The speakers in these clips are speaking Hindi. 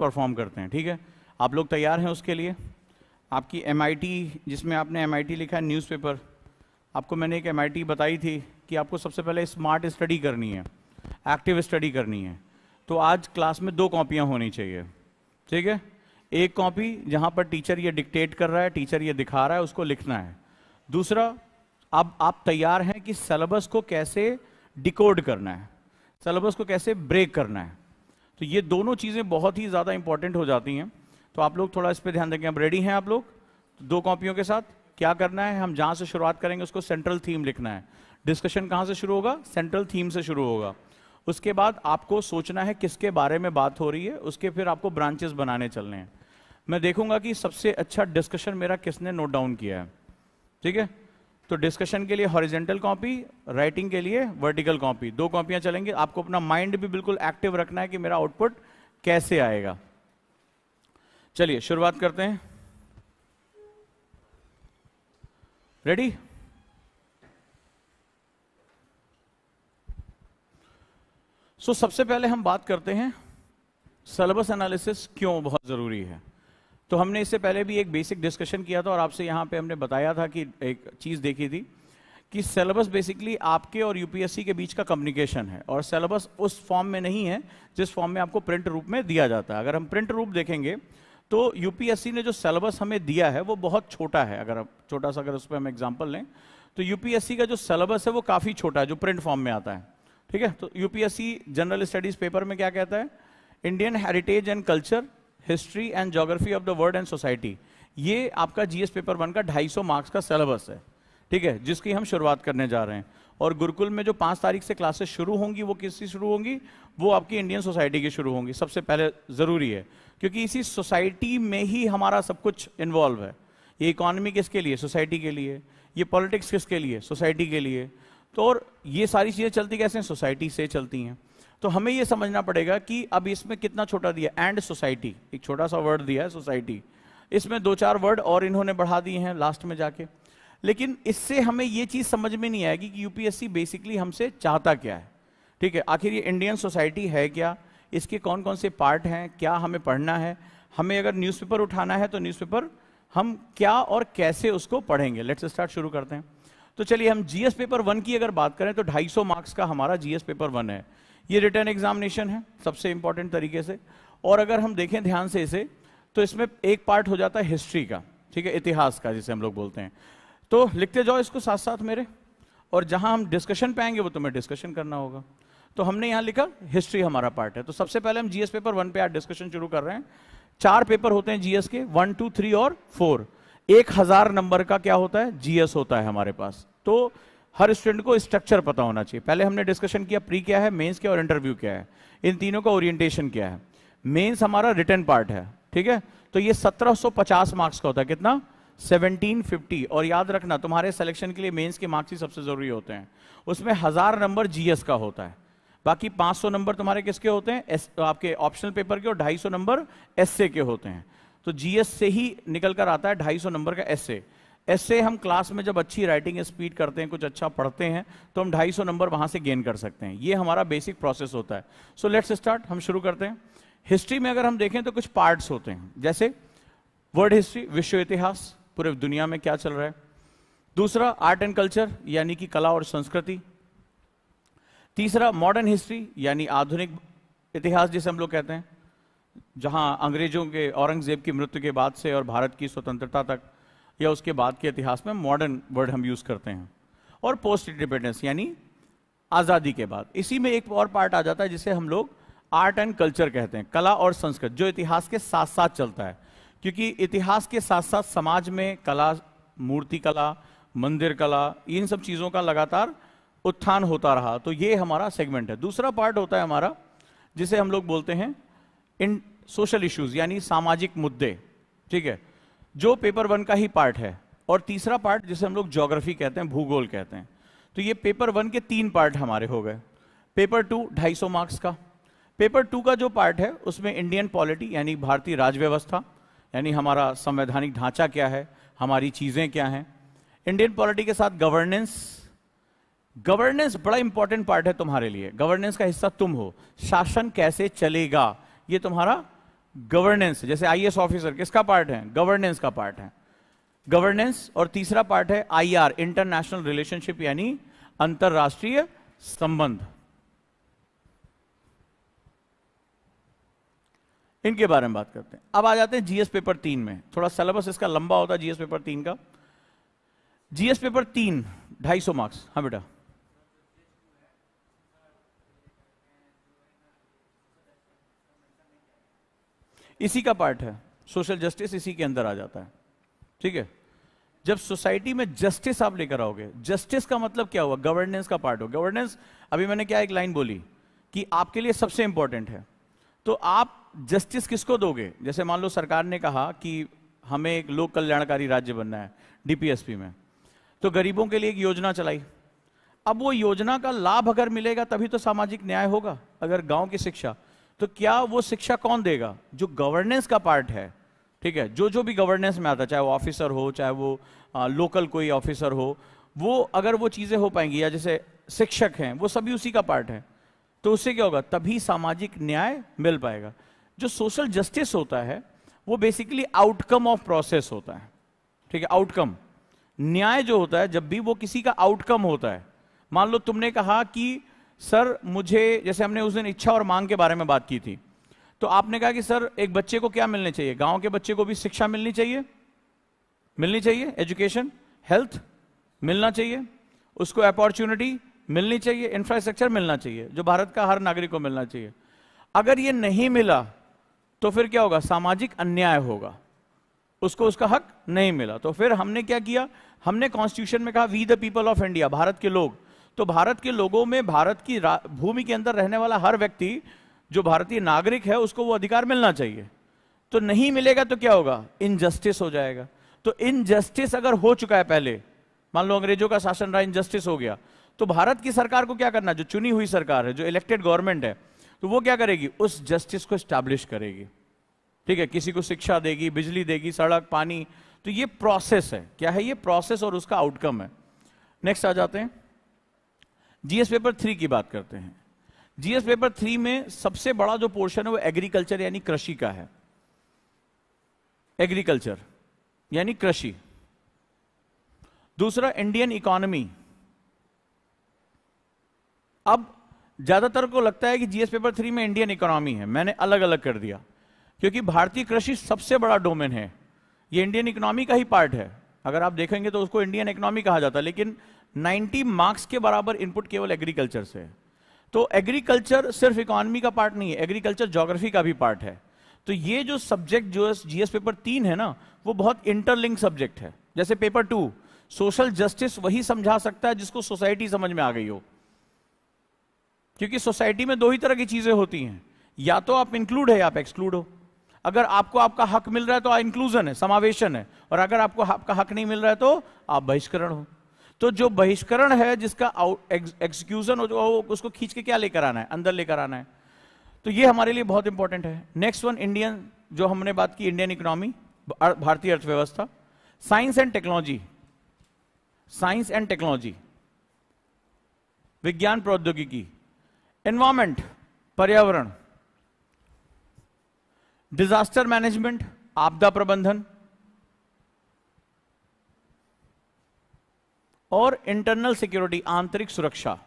परफॉर्म करते हैं ठीक है आप लोग तैयार हैं उसके लिए आपकी एम जिसमें आपने एम लिखा है न्यूज़पेपर आपको मैंने एक एम बताई थी कि आपको सबसे पहले स्मार्ट स्टडी करनी है एक्टिव स्टडी करनी है तो आज क्लास में दो कॉपियाँ होनी चाहिए ठीक है एक कॉपी जहाँ पर टीचर ये डिक्टेट कर रहा है टीचर ये दिखा रहा है उसको लिखना है दूसरा अब आप तैयार हैं कि सिलेबस को कैसे डिकोड करना है सिलेबस को कैसे ब्रेक करना है तो ये दोनों चीज़ें बहुत ही ज़्यादा इंपॉर्टेंट हो जाती हैं तो आप लोग थोड़ा इस पर ध्यान देंगे अब रेडी हैं आप लोग तो दो कॉपियों के साथ क्या करना है हम जहाँ से शुरुआत करेंगे उसको सेंट्रल थीम लिखना है डिस्कशन कहाँ से शुरू होगा सेंट्रल थीम से शुरू होगा उसके बाद आपको सोचना है किसके बारे में बात हो रही है उसके फिर आपको ब्रांचेस बनाने चलने हैं मैं देखूंगा कि सबसे अच्छा डिस्कशन मेरा किसने नोट डाउन किया है ठीक है तो डिस्कशन के लिए हॉरिजेंटल कॉपी राइटिंग के लिए वर्टिकल कॉपी दो कॉपियां चलेंगी आपको अपना माइंड भी बिल्कुल एक्टिव रखना है कि मेरा आउटपुट कैसे आएगा चलिए शुरुआत करते हैं रेडी सो so, सबसे पहले हम बात करते हैं सिलेबस एनालिसिस क्यों बहुत ज़रूरी है तो हमने इससे पहले भी एक बेसिक डिस्कशन किया था और आपसे यहाँ पे हमने बताया था कि एक चीज़ देखी थी कि सिलेबस बेसिकली आपके और यूपीएससी के बीच का कम्युनिकेशन है और सिलेबस उस फॉर्म में नहीं है जिस फॉर्म में आपको प्रिंट रूप में दिया जाता है अगर हम प्रिंट रूप देखेंगे तो यूपीएससी ने जो सिलेबस हमें दिया है वो बहुत छोटा है अगर छोटा सा अगर उस पर हम एग्जाम्पल लें तो यूपीएससी का जो सिलेबस है वो काफ़ी छोटा है जो प्रिंट फॉर्म में आता है ठीक है तो यूपीएससी जनरल स्टडीज़ पेपर में क्या कहता है Indian heritage and culture history and geography of the world and society ये आपका जीएस पेपर वन का 250 मार्क्स का सिलेबस है ठीक है जिसकी हम शुरुआत करने जा रहे हैं और गुरुकुल में जो पाँच तारीख से क्लासेस शुरू होंगी वो किसकी शुरू होंगी वो आपकी इंडियन सोसाइटी की शुरू होंगी सबसे पहले ज़रूरी है क्योंकि इसी सोसाइटी में ही हमारा सब कुछ इन्वॉल्व है ये इकोनॉमी किसके लिए सोसाइटी के लिए ये पॉलिटिक्स किसके लिए सोसाइटी के लिए तो और ये सारी चीज़ें चलती कैसे हैं सोसाइटी से चलती हैं तो हमें यह समझना पड़ेगा कि अब इसमें कितना छोटा दिया एंड सोसाइटी एक छोटा सा वर्ड दिया है सोसाइटी इसमें दो चार वर्ड और इन्होंने बढ़ा दिए हैं लास्ट में जाके लेकिन इससे हमें ये चीज़ समझ में नहीं आएगी कि यूपीएससी बेसिकली हमसे चाहता क्या है ठीक है आखिर ये इंडियन सोसाइटी है क्या इसके कौन कौन से पार्ट हैं क्या हमें पढ़ना है हमें अगर न्यूज़पेपर उठाना है तो न्यूज़पेपर हम क्या और कैसे उसको पढ़ेंगे लेट्स स्टार्ट शुरू करते हैं तो चलिए हम जीएस पेपर वन की अगर बात करें तो 250 मार्क्स का हमारा जीएस पेपर वन है ये रिटर्न एग्जामिनेशन है सबसे इंपॉर्टेंट तरीके से और अगर हम देखें ध्यान से इसे तो इसमें एक पार्ट हो जाता है हिस्ट्री का ठीक है इतिहास का जिसे हम लोग बोलते हैं तो लिखते जाओ इसको साथ साथ मेरे और जहां हम डिस्कशन पे आएंगे वो तुम्हें डिस्कशन करना होगा तो हमने यहां लिखा हिस्ट्री हमारा पार्ट है तो सबसे पहले हम जीएस पेपर वन पे आज डिस्कशन शुरू कर रहे हैं चार पेपर होते हैं जीएस के वन टू थ्री और फोर एक हजार नंबर का क्या होता है जीएस होता है हमारे पास तो हर स्टूडेंट को स्ट्रक्चर पता होना चाहिए पहले हमने डिस्कशन किया प्री क्या है मेंस क्या और इंटरव्यू क्या है इन तीनों का ओरिएंटेशन क्या है मेंस हमारा रिटर्न पार्ट है ठीक है तो ये 1750 मार्क्स का होता है कितना 1750 और याद रखना तुम्हारे सिलेक्शन के लिए मेंस के मार्क्स ही सबसे जरूरी होते हैं उसमें हजार नंबर जीएस का होता है बाकी सौ नंबर तुम्हारे किसके होते हैं एस आपके ऑप्शनल पेपर के और सौ नंबर एस के होते हैं तो जीएस से ही निकल कर आता है सौ नंबर का ए ऐसे हम क्लास में जब अच्छी राइटिंग स्पीड करते हैं कुछ अच्छा पढ़ते हैं तो हम 250 नंबर वहां से गेन कर सकते हैं ये हमारा बेसिक प्रोसेस होता है सो लेट्स स्टार्ट हम शुरू करते हैं हिस्ट्री में अगर हम देखें तो कुछ पार्ट्स होते हैं जैसे वर्ल्ड हिस्ट्री विश्व इतिहास पूरे दुनिया में क्या चल रहा है दूसरा आर्ट एंड कल्चर यानी कि कला और संस्कृति तीसरा मॉडर्न हिस्ट्री यानी आधुनिक इतिहास जिसे हम लोग कहते हैं जहां अंग्रेजों के औरंगजेब की मृत्यु के बाद से और भारत की स्वतंत्रता तक या उसके बाद के इतिहास में मॉडर्न वर्ड हम यूज करते हैं और पोस्ट इंडिपेंडेंस यानी आज़ादी के बाद इसी में एक और पार्ट आ जाता है जिसे हम लोग आर्ट एंड कल्चर कहते हैं कला और संस्कृत जो इतिहास के साथ साथ चलता है क्योंकि इतिहास के साथ साथ समाज में कला मूर्ति कला मंदिर कला इन सब चीज़ों का लगातार उत्थान होता रहा तो ये हमारा सेगमेंट है दूसरा पार्ट होता है हमारा जिसे हम लोग बोलते हैं इन सोशल इश्यूज यानी सामाजिक मुद्दे ठीक है जो पेपर वन का ही पार्ट है और तीसरा पार्ट जिसे हम लोग जोग्राफी कहते हैं भूगोल कहते हैं तो ये पेपर वन के तीन पार्ट हमारे हो गए पेपर टू ढाई सौ मार्क्स का पेपर टू का जो पार्ट है उसमें इंडियन पॉलिटी यानी भारतीय राज्य व्यवस्था यानी हमारा संवैधानिक ढांचा क्या है हमारी चीज़ें क्या हैं इंडियन पॉलिटी के साथ गवर्नेंस गवर्नेंस बड़ा इंपॉर्टेंट पार्ट है तुम्हारे लिए गवर्नेंस का हिस्सा तुम हो शासन कैसे चलेगा ये तुम्हारा गवर्नेंस जैसे आईएएस ऑफिसर किसका पार्ट है गवर्नेंस का पार्ट है गवर्नेंस और तीसरा पार्ट है आईआर इंटरनेशनल रिलेशनशिप यानी अंतरराष्ट्रीय संबंध इनके बारे में बात करते हैं अब आ जाते हैं जीएस पेपर तीन में थोड़ा सिलेबस इसका लंबा होता है जीएस पेपर तीन का जीएस पेपर तीन ढाई सौ मार्क्स हाँ बेटा इसी का पार्ट है सोशल जस्टिस इसी के अंदर आ जाता है ठीक है जब सोसाइटी में जस्टिस आप लेकर आओगे जस्टिस का मतलब क्या हुआ गवर्नेंस का पार्ट हो गवर्नेंस अभी मैंने क्या एक लाइन बोली कि आपके लिए सबसे इंपॉर्टेंट है तो आप जस्टिस किसको दोगे जैसे मान लो सरकार ने कहा कि हमें एक लोक कल्याणकारी राज्य बनना है डीपीएसपी में तो गरीबों के लिए एक योजना चलाई अब वो योजना का लाभ अगर मिलेगा तभी तो सामाजिक न्याय होगा अगर गांव की शिक्षा तो क्या वो शिक्षा कौन देगा जो गवर्नेंस का पार्ट है ठीक है जो जो भी गवर्नेंस में आता है चाहे वो ऑफिसर हो चाहे वो आ, लोकल कोई ऑफिसर हो वो अगर वो चीज़ें हो पाएंगी या जैसे शिक्षक हैं वो सभी उसी का पार्ट है तो उससे क्या होगा तभी सामाजिक न्याय मिल पाएगा जो सोशल जस्टिस होता है वो बेसिकली आउटकम ऑफ प्रोसेस होता है ठीक है आउटकम न्याय जो होता है जब भी वो किसी का आउटकम होता है मान लो तुमने कहा कि सर मुझे जैसे हमने उस दिन इच्छा और मांग के बारे में बात की थी तो आपने कहा कि सर एक बच्चे को क्या मिलने चाहिए गांव के बच्चे को भी शिक्षा मिलनी चाहिए मिलनी चाहिए एजुकेशन हेल्थ मिलना चाहिए उसको अपॉर्चुनिटी मिलनी चाहिए इंफ्रास्ट्रक्चर मिलना चाहिए जो भारत का हर नागरिक को मिलना चाहिए अगर ये नहीं मिला तो फिर क्या होगा सामाजिक अन्याय होगा उसको उसका हक नहीं मिला तो फिर हमने क्या किया हमने कॉन्स्टिट्यूशन में कहा we the people of India Bharat के लोग तो भारत के लोगों में भारत की भूमि के अंदर रहने वाला हर व्यक्ति जो भारतीय नागरिक है उसको वो अधिकार मिलना चाहिए तो नहीं मिलेगा तो क्या होगा इनजस्टिस हो जाएगा तो इनजस्टिस अगर हो चुका है पहले मान लो अंग्रेजों का शासन रहा इनजस्टिस हो गया तो भारत की सरकार को क्या करना जो चुनी हुई सरकार है जो इलेक्टेड गवर्नमेंट है तो वो क्या करेगी उस जस्टिस को स्टैब्लिश करेगी ठीक है किसी को शिक्षा देगी बिजली देगी सड़क पानी तो ये प्रोसेस है क्या है ये प्रोसेस और उसका आउटकम है नेक्स्ट आ जाते हैं जीएस पेपर थ्री की बात करते हैं जीएस पेपर थ्री में सबसे बड़ा जो पोर्शन है वो एग्रीकल्चर यानी कृषि का है एग्रीकल्चर यानी कृषि दूसरा इंडियन इकोनॉमी अब ज्यादातर को लगता है कि जीएस पेपर थ्री में इंडियन इकोनॉमी है मैंने अलग अलग कर दिया क्योंकि भारतीय कृषि सबसे बड़ा डोमेन है ये इंडियन इकोनॉमी का ही पार्ट है अगर आप देखेंगे तो उसको इंडियन इकोनॉमी कहा जाता है लेकिन 90 मार्क्स के बराबर इनपुट केवल एग्रीकल्चर से तो एग्रीकल्चर सिर्फ इकोनॉमी का पार्ट नहीं है एग्रीकल्चर जोग्राफी का भी पार्ट है तो ये जो सब्जेक्ट जो है जीएस पेपर तीन है ना वो बहुत इंटरलिंक सब्जेक्ट है जैसे पेपर टू सोशल जस्टिस वही समझा सकता है जिसको सोसाइटी समझ में आ गई हो क्योंकि सोसाइटी में दो ही तरह की चीजें होती हैं या तो आप इंक्लूड है या आप एक्सक्लूड हो अगर आपको आपका हक मिल रहा है तो इंक्लूजन है समावेशन है और अगर आपको आपका हक नहीं मिल रहा है तो आप बहिष्करण हो तो जो बहिष्करण है जिसका एग्जीक्यूशन हो जो उसको खींच के क्या लेकर आना है अंदर लेकर आना है तो ये हमारे लिए बहुत इंपॉर्टेंट है नेक्स्ट वन इंडियन जो हमने बात की इंडियन इकोनॉमी भारतीय अर्थव्यवस्था science and technology science and technology विज्ञान प्रौद्योगिकी एनवायरमेंट पर्यावरण डिजास्टर मैनेजमेंट आपदा प्रबंधन और इंटरनल सिक्योरिटी आंतरिक सुरक्षा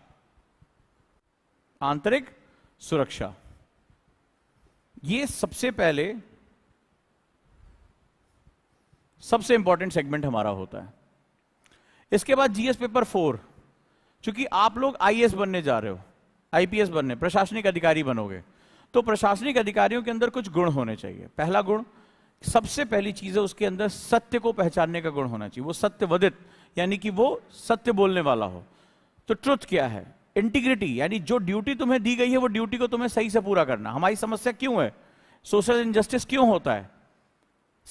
आंतरिक सुरक्षा ये सबसे पहले सबसे इंपॉर्टेंट सेगमेंट हमारा होता है इसके बाद जीएस पेपर फोर चूंकि आप लोग आईएएस बनने जा रहे हो आईपीएस बनने प्रशासनिक अधिकारी बनोगे तो प्रशासनिक अधिकारियों के अंदर कुछ गुण होने चाहिए पहला गुण सबसे पहली चीज है उसके अंदर सत्य को पहचानने का गुण होना चाहिए वो सत्यवदित यानी कि वो सत्य बोलने वाला हो तो ट्रुथ क्या है इंटीग्रिटी यानी जो ड्यूटी तुम्हें दी गई है वो ड्यूटी को तुम्हें सही से पूरा करना हमारी समस्या क्यों है सोशल इनजस्टिस क्यों होता है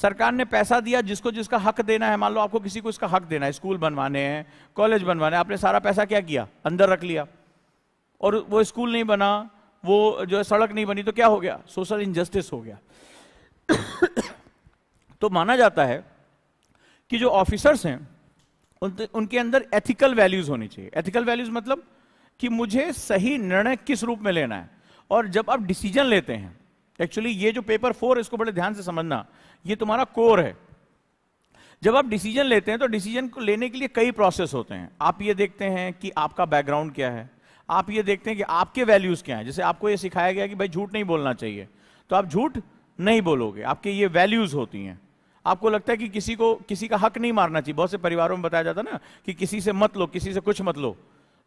सरकार ने पैसा दिया जिसको जिसका हक देना है मान लो आपको किसी को इसका हक देना है स्कूल बनवाने हैं कॉलेज बनवाने आपने सारा पैसा क्या किया अंदर रख लिया और वो स्कूल नहीं बना वो जो है सड़क नहीं बनी तो क्या हो गया सोशल इनजस्टिस हो गया तो माना जाता है कि जो ऑफिसर्स हैं उनके अंदर एथिकल वैल्यूज होनी चाहिए एथिकल वैल्यूज मतलब कि मुझे सही निर्णय किस रूप में लेना है और जब आप डिसीजन लेते हैं एक्चुअली ये जो पेपर फोर इसको बड़े ध्यान से समझना ये तुम्हारा कोर है जब आप डिसीजन लेते हैं तो डिसीजन को लेने के लिए कई प्रोसेस होते हैं आप ये देखते हैं कि आपका बैकग्राउंड क्या है आप ये देखते हैं कि आपके वैल्यूज क्या हैं जैसे आपको ये सिखाया गया कि भाई झूठ नहीं बोलना चाहिए तो आप झूठ नहीं बोलोगे आपके ये वैल्यूज होती हैं आपको लगता है कि किसी को किसी का हक नहीं मारना चाहिए बहुत से परिवारों में बताया जाता ना कि किसी से मत लो किसी से कुछ मत लो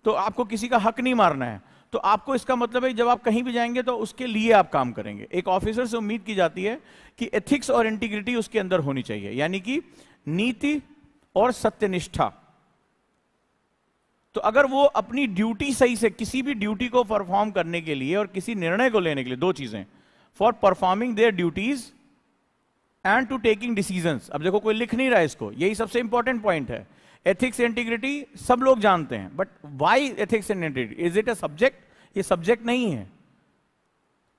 तो आपको किसी का हक नहीं मारना है तो आपको इसका मतलब है जब आप कहीं भी जाएंगे तो उसके लिए आप काम करेंगे एक ऑफिसर से उम्मीद की जाती है कि एथिक्स और इंटीग्रिटी उसके अंदर होनी चाहिए यानी कि नीति और सत्यनिष्ठा तो अगर वो अपनी ड्यूटी सही से किसी भी ड्यूटी को परफॉर्म करने के लिए और किसी निर्णय को लेने के लिए दो चीजें for performing their duties and to taking decision अब देखो कोई लिख नहीं रहा है इसको यही सबसे इंपॉर्टेंट पॉइंट है एथिक्स इंटीग्रिटी सब लोग जानते हैं but why ethics integrity is it a subject ये सब्जेक्ट नहीं है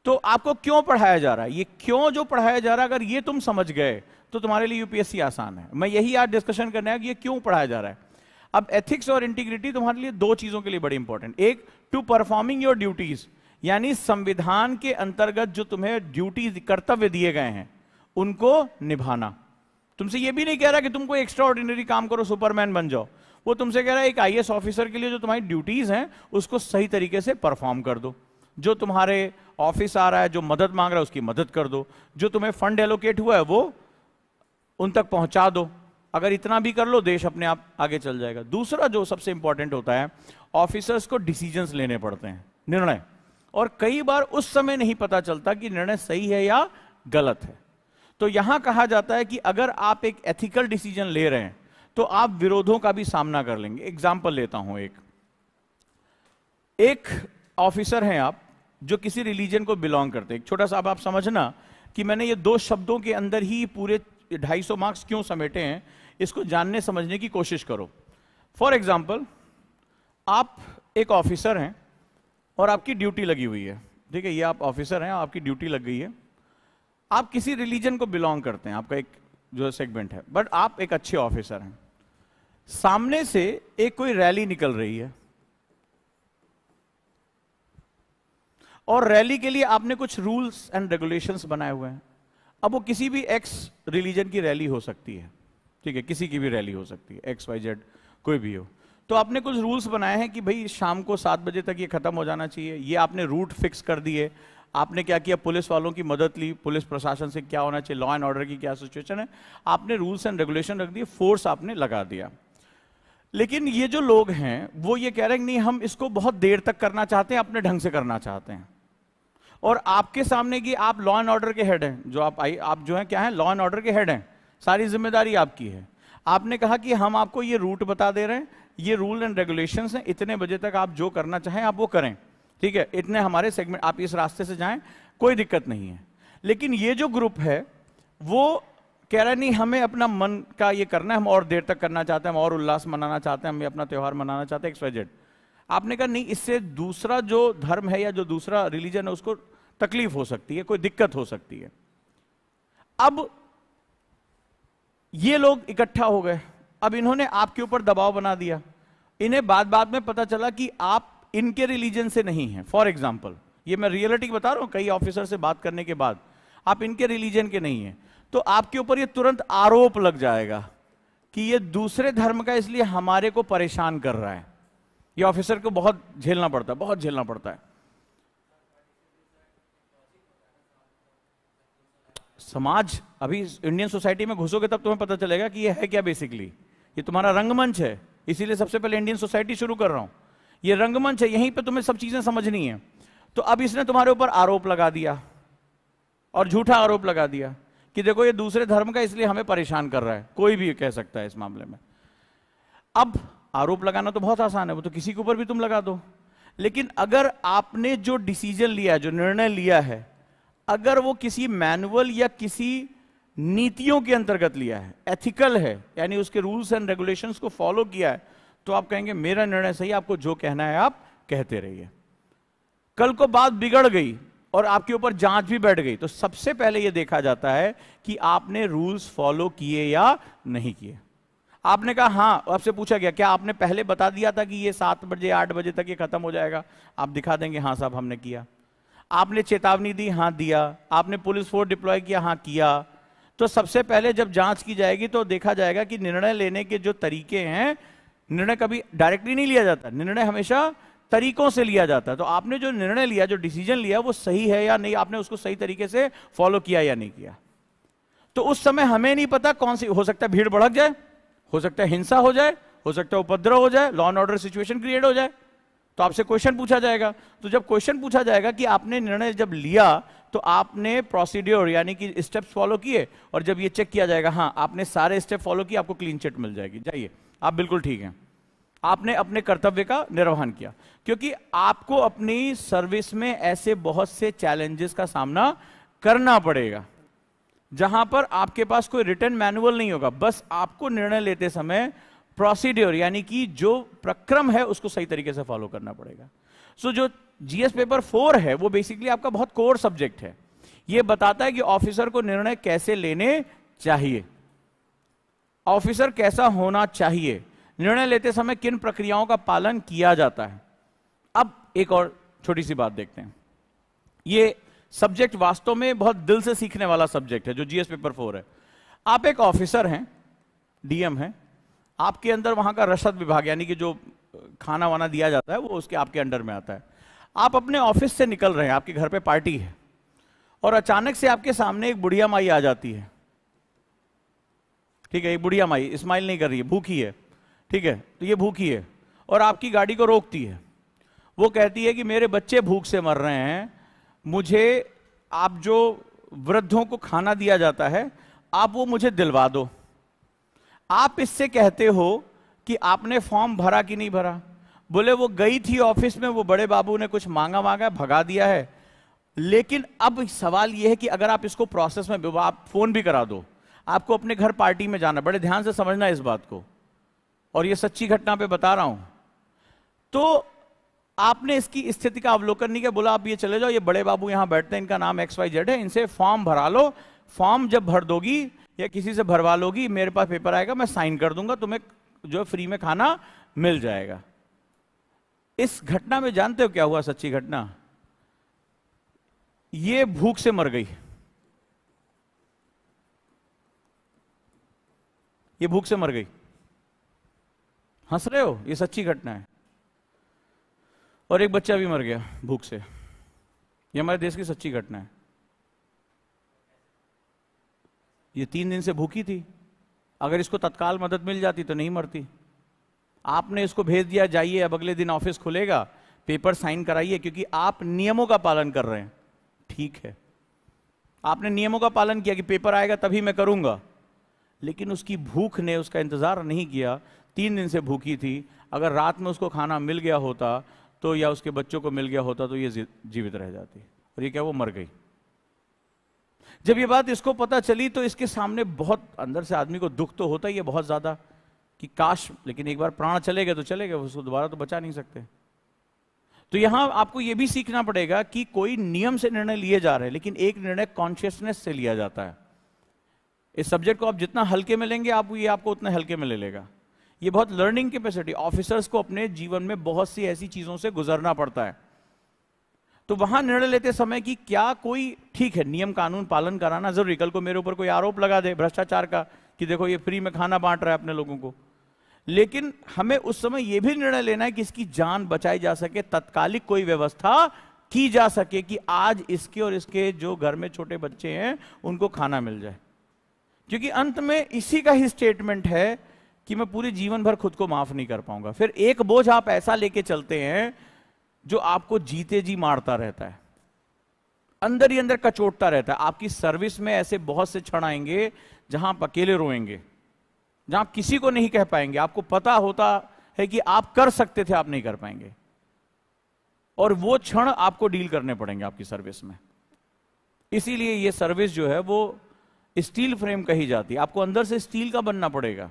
तो आपको क्यों पढ़ाया जा रहा है ये क्यों जो पढ़ाया जा रहा है अगर ये तुम समझ गए तो तुम्हारे लिए यूपीएससी आसान है मैं यही आज डिस्कशन करना है कि ये क्यों पढ़ाया जा रहा है अब एथिक्स और इंटीग्रिटी तुम्हारे लिए दो चीजों के लिए बड़ी इंपॉर्टेंट एक टू परफॉर्मिंग योर ड्यूटीज यानी संविधान के अंतर्गत जो तुम्हें ड्यूटीज कर्तव्य दिए गए हैं उनको निभाना तुमसे यह भी नहीं कह रहा कि तुमको एक्स्ट्रा ऑर्डिनरी काम करो सुपरमैन बन जाओ वो तुमसे कह रहा है एक आई ऑफिसर के लिए जो तुम्हारी ड्यूटीज हैं उसको सही तरीके से परफॉर्म कर दो जो तुम्हारे ऑफिस आ रहा है जो मदद मांग रहा है उसकी मदद कर दो जो तुम्हें फंड एलोकेट हुआ है वो उन तक पहुंचा दो अगर इतना भी कर लो देश अपने आप आगे चल जाएगा दूसरा जो सबसे इंपॉर्टेंट होता है ऑफिसर्स को डिसीजंस लेने पड़ते हैं निर्णय और कई बार उस समय नहीं पता चलता कि निर्णय सही है या गलत है तो यहां कहा जाता है कि अगर आप एक एथिकल डिसीजन ले रहे हैं तो आप विरोधों का भी सामना कर लेंगे एग्जाम्पल लेता हूं एक एक ऑफिसर हैं आप जो किसी रिलीजन को बिलोंग करते हैं छोटा सा आप समझना कि मैंने ये दो शब्दों के अंदर ही पूरे 250 मार्क्स क्यों समेटे हैं इसको जानने समझने की कोशिश करो फॉर एग्जाम्पल आप एक ऑफिसर हैं और आपकी ड्यूटी लगी हुई है ठीक है ये आप ऑफिसर हैं आपकी ड्यूटी लग गई है आप किसी रिलीजन को बिलोंग करते हैं आपका एक जो सेगमेंट है बट आप एक अच्छे ऑफिसर हैं सामने से एक कोई रैली निकल रही है और रैली के लिए आपने कुछ रूल्स एंड रेगुलेशंस बनाए हुए हैं अब वो किसी भी एक्स रिलीजन की रैली हो सकती है ठीक है किसी की भी रैली हो सकती है एक्स वाई जेड कोई भी हो तो आपने कुछ रूल्स बनाए हैं कि भाई शाम को सात बजे तक ये खत्म हो जाना चाहिए ये आपने रूट फिक्स कर दिए आपने क्या किया पुलिस वालों की मदद ली पुलिस प्रशासन से क्या होना चाहिए लॉ एंड ऑर्डर की क्या सिचुएशन है आपने रूल्स एंड रेगुलेशन रख दिए फोर्स आपने लगा दिया लेकिन ये जो लोग हैं वो ये कह रहे हैं नहीं हम इसको बहुत देर तक करना चाहते हैं अपने ढंग से करना चाहते हैं और आपके सामने की आप लॉ एंड ऑर्डर के हेड हैं जो आप आई आप जो है क्या है लॉ एंड ऑर्डर के हेड हैं सारी जिम्मेदारी आपकी है आपने कहा कि हम आपको ये रूट बता दे रहे हैं ये रूल एंड रेगुलेशंस हैं इतने बजे तक आप जो करना चाहें आप वो करें ठीक है इतने हमारे सेगमेंट आप इस रास्ते से जाएं कोई दिक्कत नहीं है लेकिन ये जो ग्रुप है वो कह रहा नहीं हमें अपना मन का ये करना है हम और देर तक करना चाहते हैं हम और उल्लास मनाना चाहते हैं हम अपना त्यौहार मनाना चाहते हैं एक्सवाइजेड आपने कहा नहीं इससे दूसरा जो धर्म है या जो दूसरा रिलीजन है उसको तकलीफ हो सकती है कोई दिक्कत हो सकती है अब ये लोग इकट्ठा हो गए अब इन्होंने आपके ऊपर दबाव बना दिया इन्हें बाद बाद में पता चला कि आप इनके रिलीजन से नहीं है फॉर एग्जाम्पल ये मैं रियलिटी बता रहा हूं कई ऑफिसर से बात करने के बाद आप इनके रिलीजन के नहीं है तो आपके ऊपर ये तुरंत आरोप लग जाएगा कि ये दूसरे धर्म का इसलिए हमारे को परेशान कर रहा है ये ऑफिसर को बहुत झेलना पड़ता है बहुत झेलना पड़ता है समाज अभी इंडियन सोसाइटी में घुसोगे तब तुम्हें पता चलेगा कि ये है क्या बेसिकली ये तुम्हारा रंगमंच है इसीलिए सबसे पहले इंडियन सोसाइटी शुरू कर रहा हूं ये रंगमंच है यहीं पे तुम्हें सब चीजें समझनी है तो अब इसने तुम्हारे ऊपर आरोप लगा दिया और झूठा आरोप लगा दिया कि देखो ये दूसरे धर्म का इसलिए हमें परेशान कर रहा है कोई भी कह सकता है इस मामले में अब आरोप लगाना तो बहुत आसान है वो तो किसी के ऊपर भी तुम लगा दो लेकिन अगर आपने जो डिसीजन लिया है जो निर्णय लिया है अगर वो किसी मैनुअल या किसी नीतियों के अंतर्गत लिया है एथिकल है यानी उसके रूल्स एंड रेगुलेशंस को फॉलो किया है तो आप कहेंगे मेरा निर्णय सही आपको जो कहना है आप कहते रहिए कल को बात बिगड़ गई और आपके ऊपर जांच भी बैठ गई तो सबसे पहले यह देखा जाता है कि आपने रूल्स फॉलो किए या नहीं किए आपने कहा हाँ आपसे पूछा गया क्या आपने पहले बता दिया था कि यह सात बजे आठ बजे तक ये खत्म हो जाएगा आप दिखा देंगे हाँ साहब हमने किया आपने चेतावनी दी हाँ दिया आपने पुलिस फोर्स डिप्लॉय किया हाँ किया तो सबसे पहले जब जांच की जाएगी तो देखा जाएगा कि निर्णय लेने के जो तरीके हैं निर्णय कभी डायरेक्टली नहीं लिया जाता निर्णय हमेशा तरीकों से लिया जाता है तो आपने जो निर्णय लिया जो डिसीजन लिया वो सही है या नहीं आपने उसको सही तरीके से फॉलो किया या नहीं किया तो उस समय हमें नहीं पता कौन सी हो सकता है भीड़ भड़क जाए हो सकता है हिंसा हो जाए हो सकता है उपद्रव हो जाए law and order situation create हो जाए तो आपसे क्वेश्चन पूछा जाएगा तो जब क्वेश्चन पूछा जाएगा कि आपने निर्णय जब लिया तो आपने प्रोसीड्योर यानी कि स्टेप्स फॉलो किए और जब ये चेक किया जाएगा हाँ आपने सारे स्टेप फॉलो किए आपको क्लीन चिट मिल जाएगी जाइए आप बिल्कुल ठीक हैं आपने अपने कर्तव्य का निर्वहन किया क्योंकि आपको अपनी सर्विस में ऐसे बहुत से चैलेंजेस का सामना करना पड़ेगा जहां पर आपके पास कोई रिटर्न मैनुअल नहीं होगा बस आपको निर्णय लेते समय प्रोसीड्योर यानी कि जो प्रक्रम है उसको सही तरीके से फॉलो करना पड़ेगा सो so, जो जीएस पेपर फोर है वो बेसिकली आपका बहुत कोर सब्जेक्ट है ये बताता है कि ऑफिसर को निर्णय कैसे लेने चाहिए ऑफिसर कैसा होना चाहिए निर्णय लेते समय किन प्रक्रियाओं का पालन किया जाता है अब एक और छोटी सी बात देखते हैं ये सब्जेक्ट वास्तव में बहुत दिल से सीखने वाला सब्जेक्ट है जो जीएस पेपर फोर है आप एक ऑफिसर हैं डीएम हैं आपके अंदर वहां का रसद विभाग यानी कि जो खाना वाना दिया जाता है वो उसके आपके अंडर में आता है आप अपने ऑफिस से निकल रहे हैं आपके घर पे पार्टी है और अचानक से आपके सामने एक बुढ़िया माई आ जाती है ठीक है ये बुढ़िया माई स्माइल नहीं कर रही है भूखी है ठीक है तो ये भूखी है और आपकी गाड़ी को रोकती है वो कहती है कि मेरे बच्चे भूख से मर रहे हैं मुझे आप जो वृद्धों को खाना दिया जाता है आप वो मुझे दिलवा दो आप इससे कहते हो कि आपने फॉर्म भरा कि नहीं भरा बोले वो गई थी ऑफिस में वो बड़े बाबू ने कुछ मांगा मांगा भगा दिया है लेकिन अब सवाल यह है कि अगर आप इसको प्रोसेस में आप फोन भी करा दो आपको अपने घर पार्टी में जाना बड़े ध्यान से समझना इस बात को और यह सच्ची घटना पे बता रहा हूं तो आपने इसकी स्थिति का अवलोकन नहीं किया बोला आप ये चले जाओ ये बड़े बाबू यहां बैठते हैं इनका नाम एक्स वाई जेड है इनसे फॉर्म भरा लो फॉर्म जब भर दोगी या किसी से भरवा लोगी मेरे पास पेपर आएगा मैं साइन कर दूंगा तुम्हें जो फ्री में खाना मिल जाएगा इस घटना में जानते हो क्या हुआ सच्ची घटना ये भूख से मर गई ये भूख से मर गई हंस रहे हो ये सच्ची घटना है और एक बच्चा भी मर गया भूख से ये हमारे देश की सच्ची घटना है ये तीन दिन से भूखी थी अगर इसको तत्काल मदद मिल जाती तो नहीं मरती आपने इसको भेज दिया जाइए अब अगले दिन ऑफिस खुलेगा पेपर साइन कराइए क्योंकि आप नियमों का पालन कर रहे हैं ठीक है आपने नियमों का पालन किया कि पेपर आएगा तभी मैं करूंगा लेकिन उसकी भूख ने उसका इंतज़ार नहीं किया तीन दिन से भूखी थी अगर रात में उसको खाना मिल गया होता तो या उसके बच्चों को मिल गया होता तो ये जीवित रह जाती और ये क्या वो मर गई जब ये बात इसको पता चली तो इसके सामने बहुत अंदर से आदमी को दुख तो होता ही है बहुत ज़्यादा कि काश लेकिन एक बार प्राण चले गए तो चले गए उसको दोबारा तो बचा नहीं सकते तो यहां आपको यह भी सीखना पड़ेगा कि कोई नियम से निर्णय लिए जा रहे हैं लेकिन एक निर्णय कॉन्शियसनेस से लिया जाता है इस सब्जेक्ट को आप जितना हल्के में लेंगे आप ये आपको उतना हल्के में ले लेगा ये बहुत लर्निंग कैपेसिटी ऑफिसर्स को अपने जीवन में बहुत सी ऐसी चीजों से गुजरना पड़ता है तो वहां निर्णय लेते समय कि क्या कोई ठीक है नियम कानून पालन कराना जरूरी कल को मेरे ऊपर कोई आरोप लगा दे भ्रष्टाचार का कि देखो ये फ्री में खाना बांट रहा है अपने लोगों को लेकिन हमें उस समय यह भी निर्णय लेना है कि इसकी जान बचाई जा सके तत्कालिक कोई व्यवस्था की जा सके कि आज इसके और इसके जो घर में छोटे बच्चे हैं उनको खाना मिल जाए क्योंकि अंत में इसी का ही स्टेटमेंट है कि मैं पूरे जीवन भर खुद को माफ नहीं कर पाऊंगा फिर एक बोझ आप ऐसा लेके चलते हैं जो आपको जीते जी मारता रहता है अंदर ही अंदर कचोटता रहता है आपकी सर्विस में ऐसे बहुत से क्षण आएंगे जहां आप अकेले रोएंगे जहां किसी को नहीं कह पाएंगे आपको पता होता है कि आप कर सकते थे आप नहीं कर पाएंगे और वो क्षण आपको डील करने पड़ेंगे आपकी सर्विस में इसीलिए ये सर्विस जो है वो स्टील फ्रेम कही जाती है आपको अंदर से स्टील का बनना पड़ेगा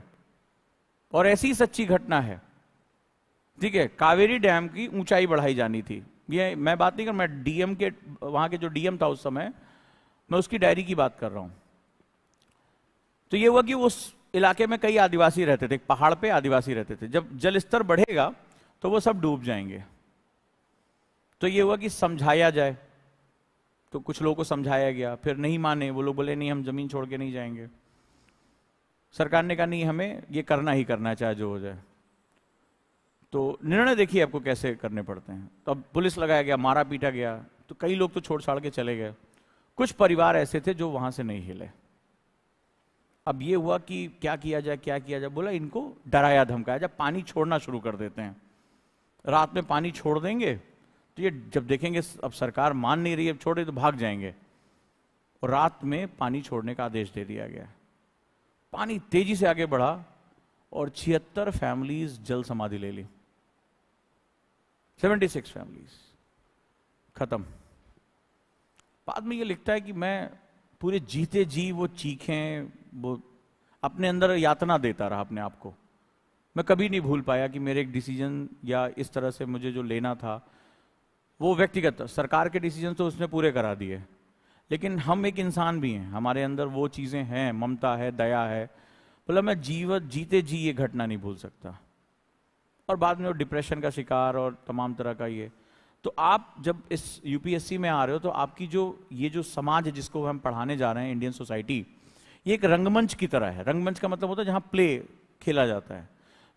और ऐसी सच्ची घटना है ठीक है कावेरी डैम की ऊंचाई बढ़ाई जानी थी ये मैं बात नहीं कर मैं डीएम के वहां के जो डीएम था उस समय मैं उसकी डायरी की बात कर रहा हूं तो ये हुआ कि उस इलाके में कई आदिवासी रहते थे पहाड़ पे आदिवासी रहते थे जब जल स्तर बढ़ेगा तो वो सब डूब जाएंगे तो ये हुआ कि समझाया जाए तो कुछ लोगों को समझाया गया फिर नहीं माने वो लोग बोले नहीं हम ज़मीन छोड़ के नहीं जाएंगे सरकार ने कहा नहीं हमें ये करना ही करना चाहे जो हो जाए तो निर्णय देखिए आपको कैसे करने पड़ते हैं तो अब पुलिस लगाया गया मारा पीटा गया तो कई लोग तो छोड़ छाड़ के चले गए कुछ परिवार ऐसे थे जो वहां से नहीं हिले अब ये हुआ कि क्या किया जाए क्या किया जाए बोला इनको डराया धमकाया जाए पानी छोड़ना शुरू कर देते हैं रात में पानी छोड़ देंगे तो ये जब देखेंगे अब सरकार मान नहीं रही है छोड़े तो भाग जाएंगे और रात में पानी छोड़ने का आदेश दे दिया गया पानी तेजी से आगे बढ़ा और छिहत्तर फैमिलीज जल समाधि ले ली 76 फैमिलीज खत्म बाद में ये लिखता है कि मैं पूरे जीते जी वो चीखें वो अपने अंदर यातना देता रहा अपने आप को मैं कभी नहीं भूल पाया कि मेरे एक डिसीजन या इस तरह से मुझे जो लेना था वो व्यक्तिगत सरकार के डिसीजन तो उसने पूरे करा दिए लेकिन हम एक इंसान भी हैं हमारे अंदर वो चीज़ें हैं ममता है दया है मतलब मैं जीवत जीते जी ये घटना नहीं भूल सकता और बाद में वो डिप्रेशन का शिकार और तमाम तरह का ये तो आप जब इस यूपीएससी में आ रहे हो तो आपकी जो ये जो समाज है जिसको हम पढ़ाने जा रहे हैं इंडियन सोसाइटी ये एक रंगमंच की तरह है रंगमंच का मतलब होता है जहाँ प्ले खेला जाता है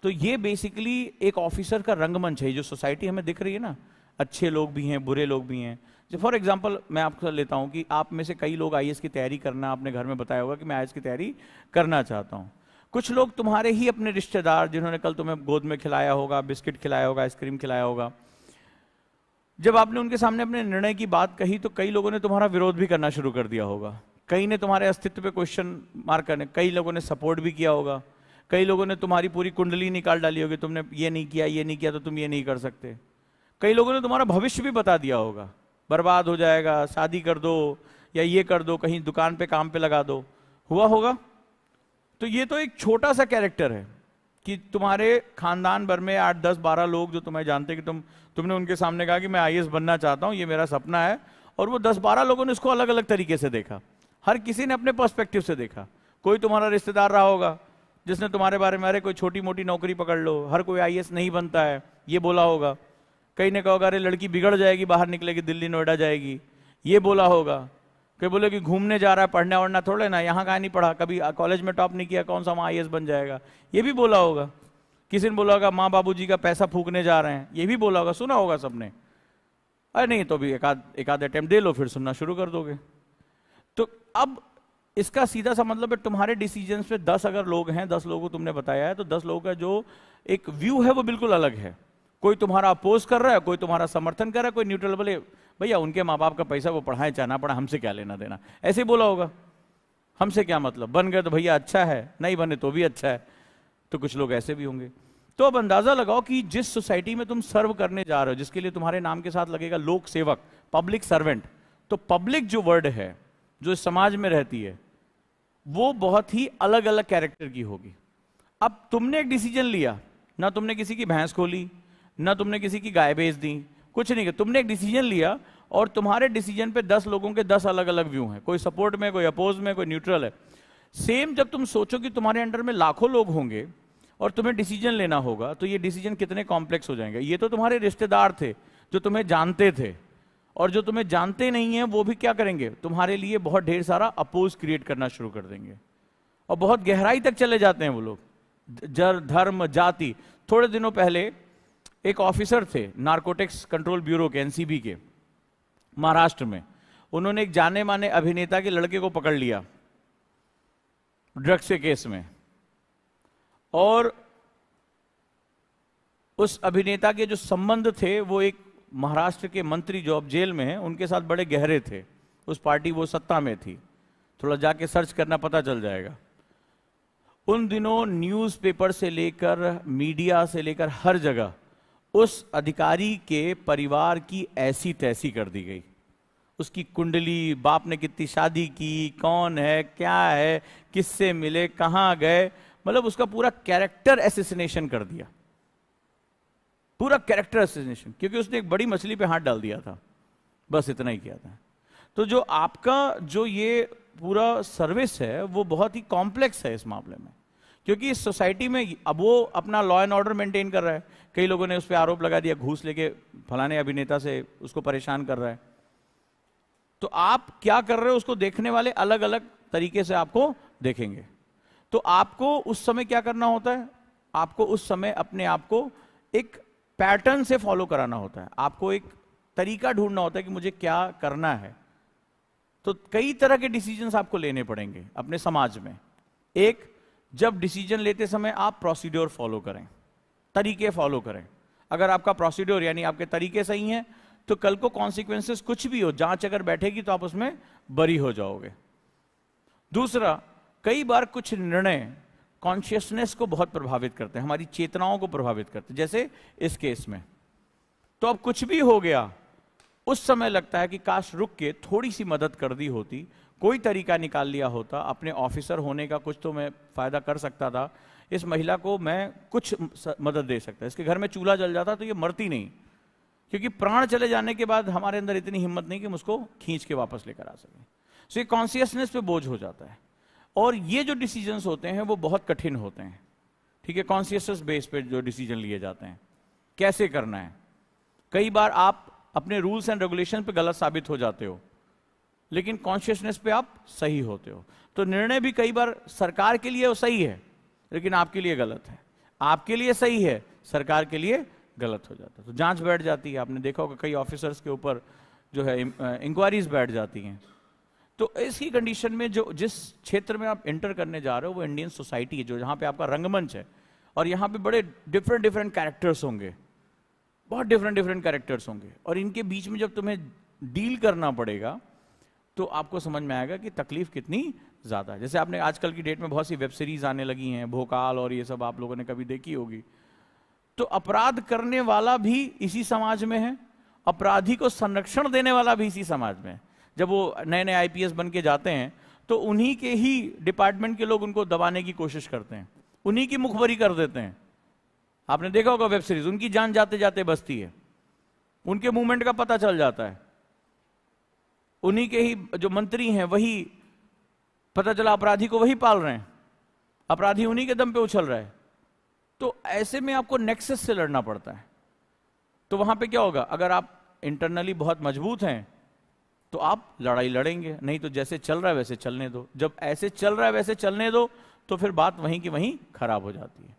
तो ये बेसिकली एक ऑफिसर का रंगमंच है जो सोसाइटी हमें दिख रही है ना अच्छे लोग भी हैं बुरे लोग भी हैं जो फॉर एग्जाम्पल मैं आपको लेता हूँ कि आप में से कई लोग आई की तैयारी करना आपने घर में बताया होगा कि मैं आई की तैयारी करना चाहता हूँ कुछ लोग तुम्हारे ही अपने रिश्तेदार जिन्होंने कल तुम्हें गोद में खिलाया होगा बिस्किट खिलाया होगा आइसक्रीम खिलाया होगा जब आपने उनके सामने अपने निर्णय की बात कही तो कई लोगों ने तुम्हारा विरोध भी करना शुरू कर दिया होगा कई ने तुम्हारे अस्तित्व पे क्वेश्चन मार्क करने कई लोगों ने सपोर्ट भी किया होगा कई लोगों ने तुम्हारी पूरी कुंडली निकाल डाली होगी तुमने ये नहीं किया ये नहीं किया तो तुम ये नहीं कर सकते कई लोगों ने तुम्हारा भविष्य भी बता दिया होगा बर्बाद हो जाएगा शादी कर दो या ये कर दो कहीं दुकान पे काम पे लगा दो हुआ होगा तो ये तो एक छोटा सा कैरेक्टर है कि तुम्हारे खानदान भर में आठ दस बारह लोग जो तुम्हें जानते कि तुम तुमने उनके सामने कहा कि मैं आई बनना चाहता हूँ ये मेरा सपना है और वो दस बारह लोगों ने इसको अलग अलग तरीके से देखा हर किसी ने अपने पर्सपेक्टिव से देखा कोई तुम्हारा रिश्तेदार रहा होगा जिसने तुम्हारे बारे में अरे कोई छोटी मोटी नौकरी पकड़ लो हर कोई आई नहीं बनता है ये बोला होगा कहीं ने कहोगा अरे लड़की बिगड़ जाएगी बाहर निकलेगी दिल्ली नोएडा जाएगी ये बोला होगा कोई बोले कि घूमने जा रहा है पढ़ने वढ़ना थोड़े ना यहाँ कहाँ नहीं पढ़ा कभी कॉलेज में टॉप नहीं किया कौन सा वहाँ आई बन जाएगा ये भी बोला होगा किसी ने बोला होगा माँ बाबू का पैसा फूकने जा रहे हैं ये भी बोला होगा सुना होगा सबने अरे नहीं तो भी एक आध एक आध अटैम्प्ट दे लो फिर सुनना शुरू कर दोगे तो अब इसका सीधा सा मतलब है तुम्हारे डिसीजन पे दस अगर लोग हैं दस लोगों को तुमने बताया है तो दस लोगों का जो एक व्यू है वो बिल्कुल अलग है कोई तुम्हारा अपोज कर रहा है कोई तुम्हारा समर्थन कर रहा है कोई न्यूट्रल बोले भैया उनके माँ बाप का पैसा वो पढ़ाए चाहे ना पढ़ा हमसे क्या लेना देना ऐसे बोला होगा हमसे क्या मतलब बन गए तो भैया अच्छा है नहीं बने तो भी अच्छा है तो कुछ लोग ऐसे भी होंगे तो अब अंदाजा लगाओ कि जिस सोसाइटी में तुम सर्व करने जा रहे हो जिसके लिए तुम्हारे नाम के साथ लगेगा लोक सेवक पब्लिक सर्वेंट तो पब्लिक जो वर्ड है जो समाज में रहती है वो बहुत ही अलग अलग कैरेक्टर की होगी अब तुमने एक डिसीजन लिया ना तुमने किसी की भैंस खोली ना तुमने किसी की गाय बेच दी कुछ नहीं किया तुमने एक डिसीजन लिया और तुम्हारे डिसीजन पे दस लोगों के दस अलग अलग व्यू हैं कोई सपोर्ट में कोई अपोज में कोई न्यूट्रल है सेम जब तुम सोचो कि तुम्हारे अंडर में लाखों लोग होंगे और तुम्हें डिसीजन लेना होगा तो ये डिसीजन कितने कॉम्प्लेक्स हो जाएंगे ये तो तुम्हारे रिश्तेदार थे जो तुम्हें जानते थे और जो तुम्हें जानते नहीं है वो भी क्या करेंगे तुम्हारे लिए बहुत ढेर सारा अपोज क्रिएट करना शुरू कर देंगे और बहुत गहराई तक चले जाते हैं वो लोग जर धर्म जाति थोड़े दिनों पहले एक ऑफिसर थे नारकोटिक्स कंट्रोल ब्यूरो के एनसीबी के महाराष्ट्र में उन्होंने एक जाने माने अभिनेता के लड़के को पकड़ लिया ड्रग्स के केस में और उस अभिनेता के जो संबंध थे वो एक महाराष्ट्र के मंत्री जो अब जेल में हैं उनके साथ बड़े गहरे थे उस पार्टी वो सत्ता में थी थोड़ा जाके सर्च करना पता चल जाएगा उन दिनों न्यूज़पेपर से लेकर मीडिया से लेकर हर जगह उस अधिकारी के परिवार की ऐसी तैसी कर दी गई उसकी कुंडली बाप ने कितनी शादी की कौन है क्या है किससे मिले कहाँ गए मतलब उसका पूरा कैरेक्टर एसेसिनेशन कर दिया पूरा कैरेक्टर एसेसिनेशन क्योंकि उसने एक बड़ी मछली पे हाथ डाल दिया था बस इतना ही किया था तो जो आपका जो ये पूरा सर्विस है वो बहुत ही कॉम्प्लेक्स है इस मामले में क्योंकि इस सोसाइटी में अब वो अपना लॉ एंड ऑर्डर मेंटेन कर रहा है कई लोगों ने उस पर आरोप लगा दिया घूस लेके फलाने अभिनेता से उसको परेशान कर रहा है तो आप क्या कर रहे हो उसको देखने वाले अलग अलग तरीके से आपको देखेंगे तो आपको उस समय क्या करना होता है आपको उस समय अपने आप को एक पैटर्न से फॉलो कराना होता है आपको एक तरीका ढूंढना होता है कि मुझे क्या करना है तो कई तरह के डिसीजन आपको लेने पड़ेंगे अपने समाज में एक जब डिसीजन लेते समय आप प्रोसीड्योर फॉलो करें तरीके फॉलो करें अगर आपका प्रोसीड्योर यानी आपके तरीके सही हैं तो कल को कॉन्सिक्वेंसेस कुछ भी हो जांच अगर बैठेगी तो आप उसमें बरी हो जाओगे दूसरा कई बार कुछ निर्णय कॉन्शियसनेस को बहुत प्रभावित करते हैं हमारी चेतनाओं को प्रभावित करते हैं जैसे इस केस में तो अब कुछ भी हो गया उस समय लगता है कि काश रुक के थोड़ी सी मदद कर दी होती कोई तरीका निकाल लिया होता अपने ऑफिसर होने का कुछ तो मैं फायदा कर सकता था इस महिला को मैं कुछ मदद दे सकता है इसके घर में चूल्हा जल जाता तो ये मरती नहीं क्योंकि प्राण चले जाने के बाद हमारे अंदर इतनी हिम्मत नहीं कि हम उसको खींच के वापस लेकर आ सकें सो तो ये कॉन्सियसनेस पे बोझ हो जाता है और ये जो डिसीजंस होते हैं वो बहुत कठिन होते हैं ठीक है कॉन्सियसनेस बेस पे जो डिसीजन लिए जाते हैं कैसे करना है कई बार आप अपने रूल्स एंड रेगुलेशन पे गलत साबित हो जाते हो लेकिन कॉन्शियसनेस पे आप सही होते हो तो निर्णय भी कई बार सरकार के लिए वो सही है लेकिन आपके लिए गलत है आपके लिए सही है सरकार के लिए गलत हो जाता है तो जांच बैठ जाती है आपने देखा होगा कई ऑफिसर्स के ऊपर जो है इंक्वायरीज बैठ जाती हैं तो ऐसी कंडीशन में जो जिस क्षेत्र में आप एंटर करने जा रहे हो वो इंडियन सोसाइटी है जो जहाँ पे आपका रंगमंच है और यहाँ पे बड़े डिफरेंट डिफरेंट कैरेक्टर्स होंगे बहुत डिफरेंट डिफरेंट कैरेक्टर्स होंगे और इनके बीच में जब तुम्हें डील करना पड़ेगा तो आपको समझ में आएगा कि तकलीफ कितनी ज़्यादा है जैसे आपने आजकल की डेट में बहुत सी वेब सीरीज आने लगी हैं भोकाल और ये सब आप लोगों ने कभी देखी होगी तो अपराध करने वाला भी इसी समाज में है अपराधी को संरक्षण देने वाला भी इसी समाज में है जब वो नए नए आईपीएस बन के जाते हैं तो उन्हीं के ही डिपार्टमेंट के लोग उनको दबाने की कोशिश करते हैं उन्हीं की मुखबरी कर देते हैं आपने देखा होगा वेब सीरीज उनकी जान जाते जाते बसती है उनके मूवमेंट का पता चल जाता है उन्हीं के ही जो मंत्री हैं वही पता चला अपराधी को वही पाल रहे हैं अपराधी उन्हीं के दम पे उछल रहा है तो ऐसे में आपको नेक्सस से लड़ना पड़ता है तो वहां पे क्या होगा अगर आप इंटरनली बहुत मजबूत हैं तो आप लड़ाई लड़ेंगे नहीं तो जैसे चल रहा है वैसे चलने दो जब ऐसे चल रहा है वैसे चलने दो तो फिर बात वहीं की वहीं खराब हो जाती है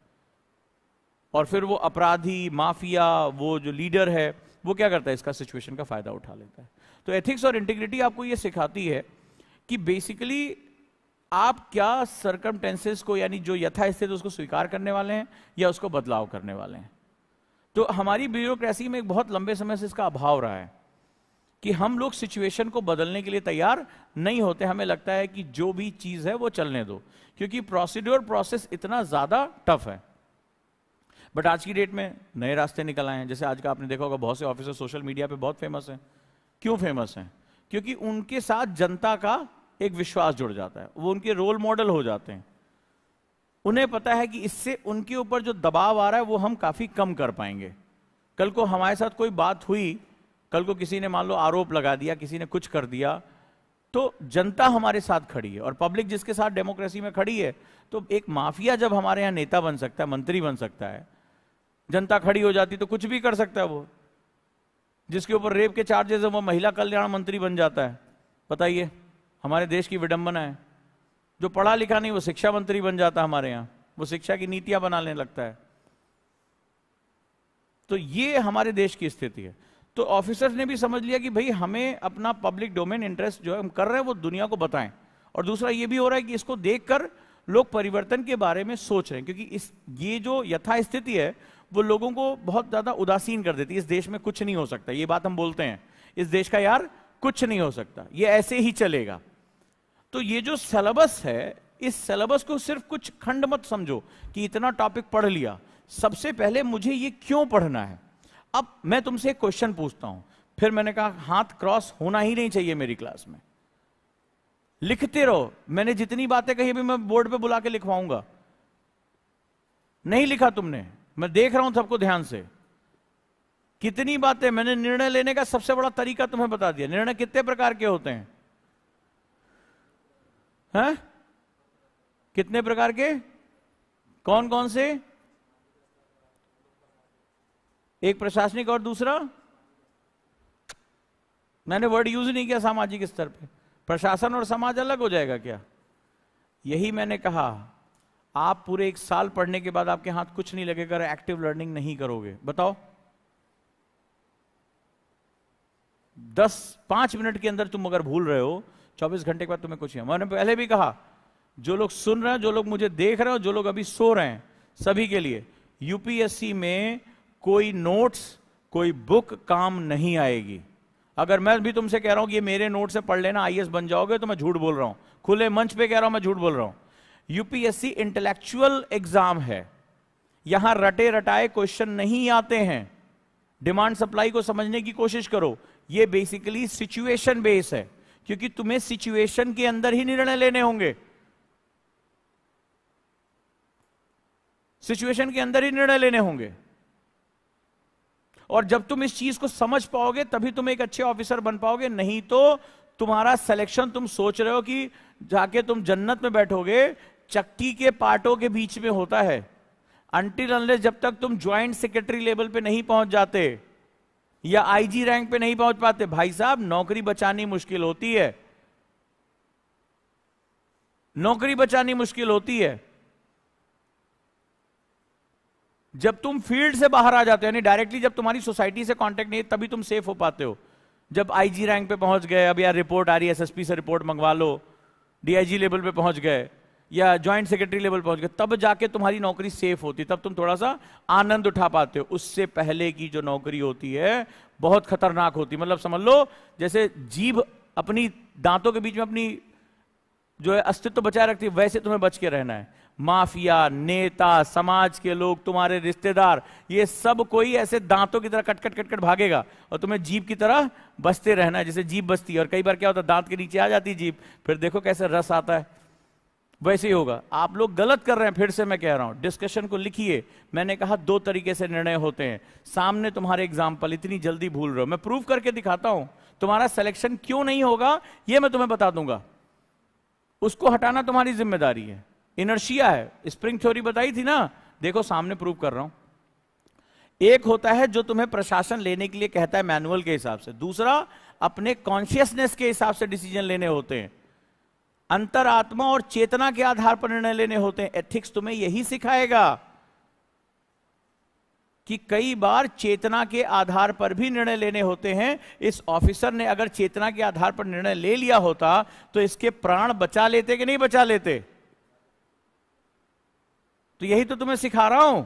और फिर वो अपराधी माफिया वो जो लीडर है वो क्या करता है इसका सिचुएशन का फायदा उठा लेता है तो एथिक्स और इंटीग्रिटी आपको ये सिखाती है कि बेसिकली आप क्या सरकम को यानी जो यथास्थित उसको स्वीकार करने वाले हैं या उसको बदलाव करने वाले हैं तो हमारी ब्यूरोक्रेसी में एक बहुत लंबे समय से इसका अभाव रहा है कि हम लोग सिचुएशन को बदलने के लिए तैयार नहीं होते हमें लगता है कि जो भी चीज़ है वो चलने दो क्योंकि प्रोसीड्योर प्रोसेस इतना ज़्यादा टफ है बट आज की डेट में नए रास्ते निकल आए हैं जैसे आज का आपने देखा होगा बहुत से ऑफिसर सोशल मीडिया पे बहुत फेमस हैं क्यों फेमस हैं क्योंकि उनके साथ जनता का एक विश्वास जुड़ जाता है वो उनके रोल मॉडल हो जाते हैं उन्हें पता है कि इससे उनके ऊपर जो दबाव आ रहा है वो हम काफ़ी कम कर पाएंगे कल को हमारे साथ कोई बात हुई कल को किसी ने मान लो आरोप लगा दिया किसी ने कुछ कर दिया तो जनता हमारे साथ खड़ी है और पब्लिक जिसके साथ डेमोक्रेसी में खड़ी है तो एक माफिया जब हमारे यहाँ नेता बन सकता है मंत्री बन सकता है जनता खड़ी हो जाती तो कुछ भी कर सकता है वो जिसके ऊपर रेप के चार्जेस है वह महिला कल्याण मंत्री बन जाता है बताइए हमारे देश की विडंबना है जो पढ़ा लिखा नहीं वो शिक्षा मंत्री बन जाता है हमारे यहाँ वो शिक्षा की नीतियां बनाने लगता है तो ये हमारे देश की स्थिति है तो ऑफिसर्स ने भी समझ लिया कि भाई हमें अपना पब्लिक डोमेन इंटरेस्ट जो है हम कर रहे हैं वो दुनिया को बताएं और दूसरा ये भी हो रहा है कि इसको देखकर लोग परिवर्तन के बारे में सोच रहे हैं क्योंकि इस ये जो यथास्थिति है वो लोगों को बहुत ज़्यादा उदासीन कर देती है इस देश में कुछ नहीं हो सकता ये बात हम बोलते हैं इस देश का यार कुछ नहीं हो सकता ये ऐसे ही चलेगा तो ये जो सिलेबस है इस सिलेबस को सिर्फ कुछ खंड मत समझो कि इतना टॉपिक पढ़ लिया सबसे पहले मुझे ये क्यों पढ़ना है अब मैं तुमसे एक क्वेश्चन पूछता हूं फिर मैंने कहा हाथ क्रॉस होना ही नहीं चाहिए मेरी क्लास में लिखते रहो मैंने जितनी बातें कही अभी मैं बोर्ड पे बुला के लिखवाऊंगा नहीं लिखा तुमने मैं देख रहा हूं सबको ध्यान से कितनी बातें मैंने निर्णय लेने का सबसे बड़ा तरीका तुम्हें बता दिया निर्णय कितने प्रकार के होते हैं है? कितने प्रकार के कौन कौन से एक प्रशासनिक और दूसरा मैंने वर्ड यूज नहीं किया सामाजिक स्तर पे प्रशासन और समाज अलग हो जाएगा क्या यही मैंने कहा आप पूरे एक साल पढ़ने के बाद आपके हाथ कुछ नहीं लगेगा एक्टिव लर्निंग नहीं करोगे बताओ दस पांच मिनट के अंदर तुम अगर भूल रहे हो चौबीस घंटे के बाद तुम्हें कुछ नहीं मैंने पहले भी कहा जो लोग सुन रहे हो जो लोग मुझे देख रहे हो जो लोग अभी सो रहे हैं सभी के लिए यूपीएससी में कोई नोट्स कोई बुक काम नहीं आएगी अगर मैं भी तुमसे कह रहा हूं कि ये मेरे नोट से पढ़ लेना आईएएस बन जाओगे तो मैं झूठ बोल रहा हूं खुले मंच पे कह रहा हूं मैं झूठ बोल रहा हूं यूपीएससी इंटेलेक्चुअल एग्जाम है यहां रटे रटाए क्वेश्चन नहीं आते हैं डिमांड सप्लाई को समझने की कोशिश करो ये बेसिकली सिचुएशन बेस है क्योंकि तुम्हें सिचुएशन के अंदर ही निर्णय लेने होंगे सिचुएशन के अंदर ही निर्णय लेने होंगे और जब तुम इस चीज को समझ पाओगे तभी तुम एक अच्छे ऑफिसर बन पाओगे नहीं तो तुम्हारा सिलेक्शन तुम सोच रहे हो कि जाके तुम जन्नत में बैठोगे चक्की के पार्टों के बीच में होता है अंटिल अनलेस जब तक तुम ज्वाइंट सेक्रेटरी लेवल पे नहीं पहुंच जाते या आईजी रैंक पे नहीं पहुंच पाते भाई साहब नौकरी बचानी मुश्किल होती है नौकरी बचानी मुश्किल होती है जब तुम फील्ड से बाहर आ जाते हो यानी डायरेक्टली जब तुम्हारी सोसाइटी से कांटेक्ट नहीं है तभी तुम सेफ हो पाते हो जब आईजी रैंक पे पहुंच गए अब यार रिपोर्ट आ रही है एसएसपी से रिपोर्ट मंगवा लो डीआईजी लेवल पे पहुंच गए या ज्वाइंट सेक्रेटरी लेवल पहुंच गए तब जाके तुम्हारी नौकरी सेफ होती तब तुम थोड़ा सा आनंद उठा पाते हो उससे पहले की जो नौकरी होती है बहुत खतरनाक होती मतलब समझ लो जैसे जीभ अपनी दांतों के बीच में अपनी जो है अस्तित्व बचाए रखती है वैसे तुम्हें बच के रहना है माफिया नेता समाज के लोग तुम्हारे रिश्तेदार ये सब कोई ऐसे दांतों की तरह कटकट कटकट -कट भागेगा और तुम्हें जीप की तरह बचते रहना है जैसे जीप बचती है और कई बार क्या होता है दांत के नीचे आ जाती है जीप फिर देखो कैसे रस आता है वैसे ही होगा आप लोग गलत कर रहे हैं फिर से मैं कह रहा हूं डिस्कशन को लिखिए मैंने कहा दो तरीके से निर्णय होते हैं सामने तुम्हारे एग्जाम्पल इतनी जल्दी भूल रहे हो मैं प्रूव करके दिखाता हूं तुम्हारा सिलेक्शन क्यों नहीं होगा यह मैं तुम्हें बता दूंगा उसको हटाना तुम्हारी जिम्मेदारी है इनर्शिया है स्प्रिंग थ्योरी बताई थी ना देखो सामने प्रूव कर रहा हूं एक होता है जो तुम्हें प्रशासन लेने के लिए कहता है मैनुअल के हिसाब से दूसरा अपने कॉन्शियसनेस के हिसाब से डिसीजन लेने होते हैं अंतरात्मा और चेतना के आधार पर निर्णय लेने होते हैं एथिक्स तुम्हें यही सिखाएगा कि कई बार चेतना के आधार पर भी निर्णय लेने होते हैं इस ऑफिसर ने अगर चेतना के आधार पर निर्णय ले लिया होता तो इसके प्राण बचा लेते कि नहीं बचा लेते तो यही तो तुम्हें सिखा रहा हूं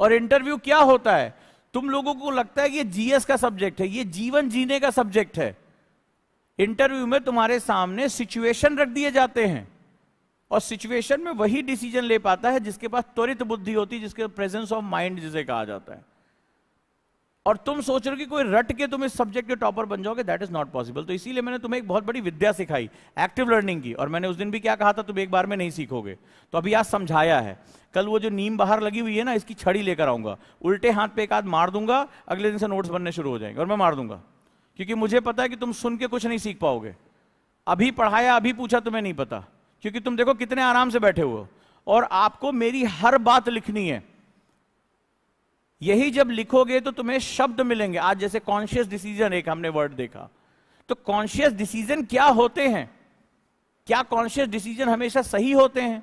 और इंटरव्यू क्या होता है तुम लोगों को लगता है कि ये जीएस का सब्जेक्ट है ये जीवन जीने का सब्जेक्ट है इंटरव्यू में तुम्हारे सामने सिचुएशन रख दिए जाते हैं और सिचुएशन में वही डिसीजन ले पाता है जिसके पास त्वरित बुद्धि होती है जिसके प्रेजेंस ऑफ माइंड जिसे कहा जाता है और तुम सोच रहे हो कि कोई रट के तुम इस सब्जेक्ट के टॉपर बन जाओगे दैट इज नॉट पॉसिबल तो इसीलिए मैंने तुम्हें एक बहुत बड़ी विद्या सिखाई एक्टिव लर्निंग की और मैंने उस दिन भी क्या कहा था तुम एक बार में नहीं सीखोगे तो अभी आज समझाया है कल वो जो नीम बाहर लगी हुई है ना इसकी छड़ी लेकर आऊंगा उल्टे हाथ पे एक आध मार दूंगा अगले दिन से नोट्स बनने शुरू हो जाएंगे और मैं मार दूंगा क्योंकि मुझे पता है कि तुम सुन के कुछ नहीं सीख पाओगे अभी पढ़ाया अभी पूछा तुम्हें नहीं पता क्योंकि तुम देखो कितने आराम से बैठे हुए और आपको मेरी हर बात लिखनी है यही जब लिखोगे तो तुम्हें शब्द मिलेंगे आज जैसे कॉन्शियस डिसीजन एक हमने वर्ड देखा तो कॉन्शियस डिसीजन क्या होते हैं क्या कॉन्शियस डिसीजन हमेशा सही होते हैं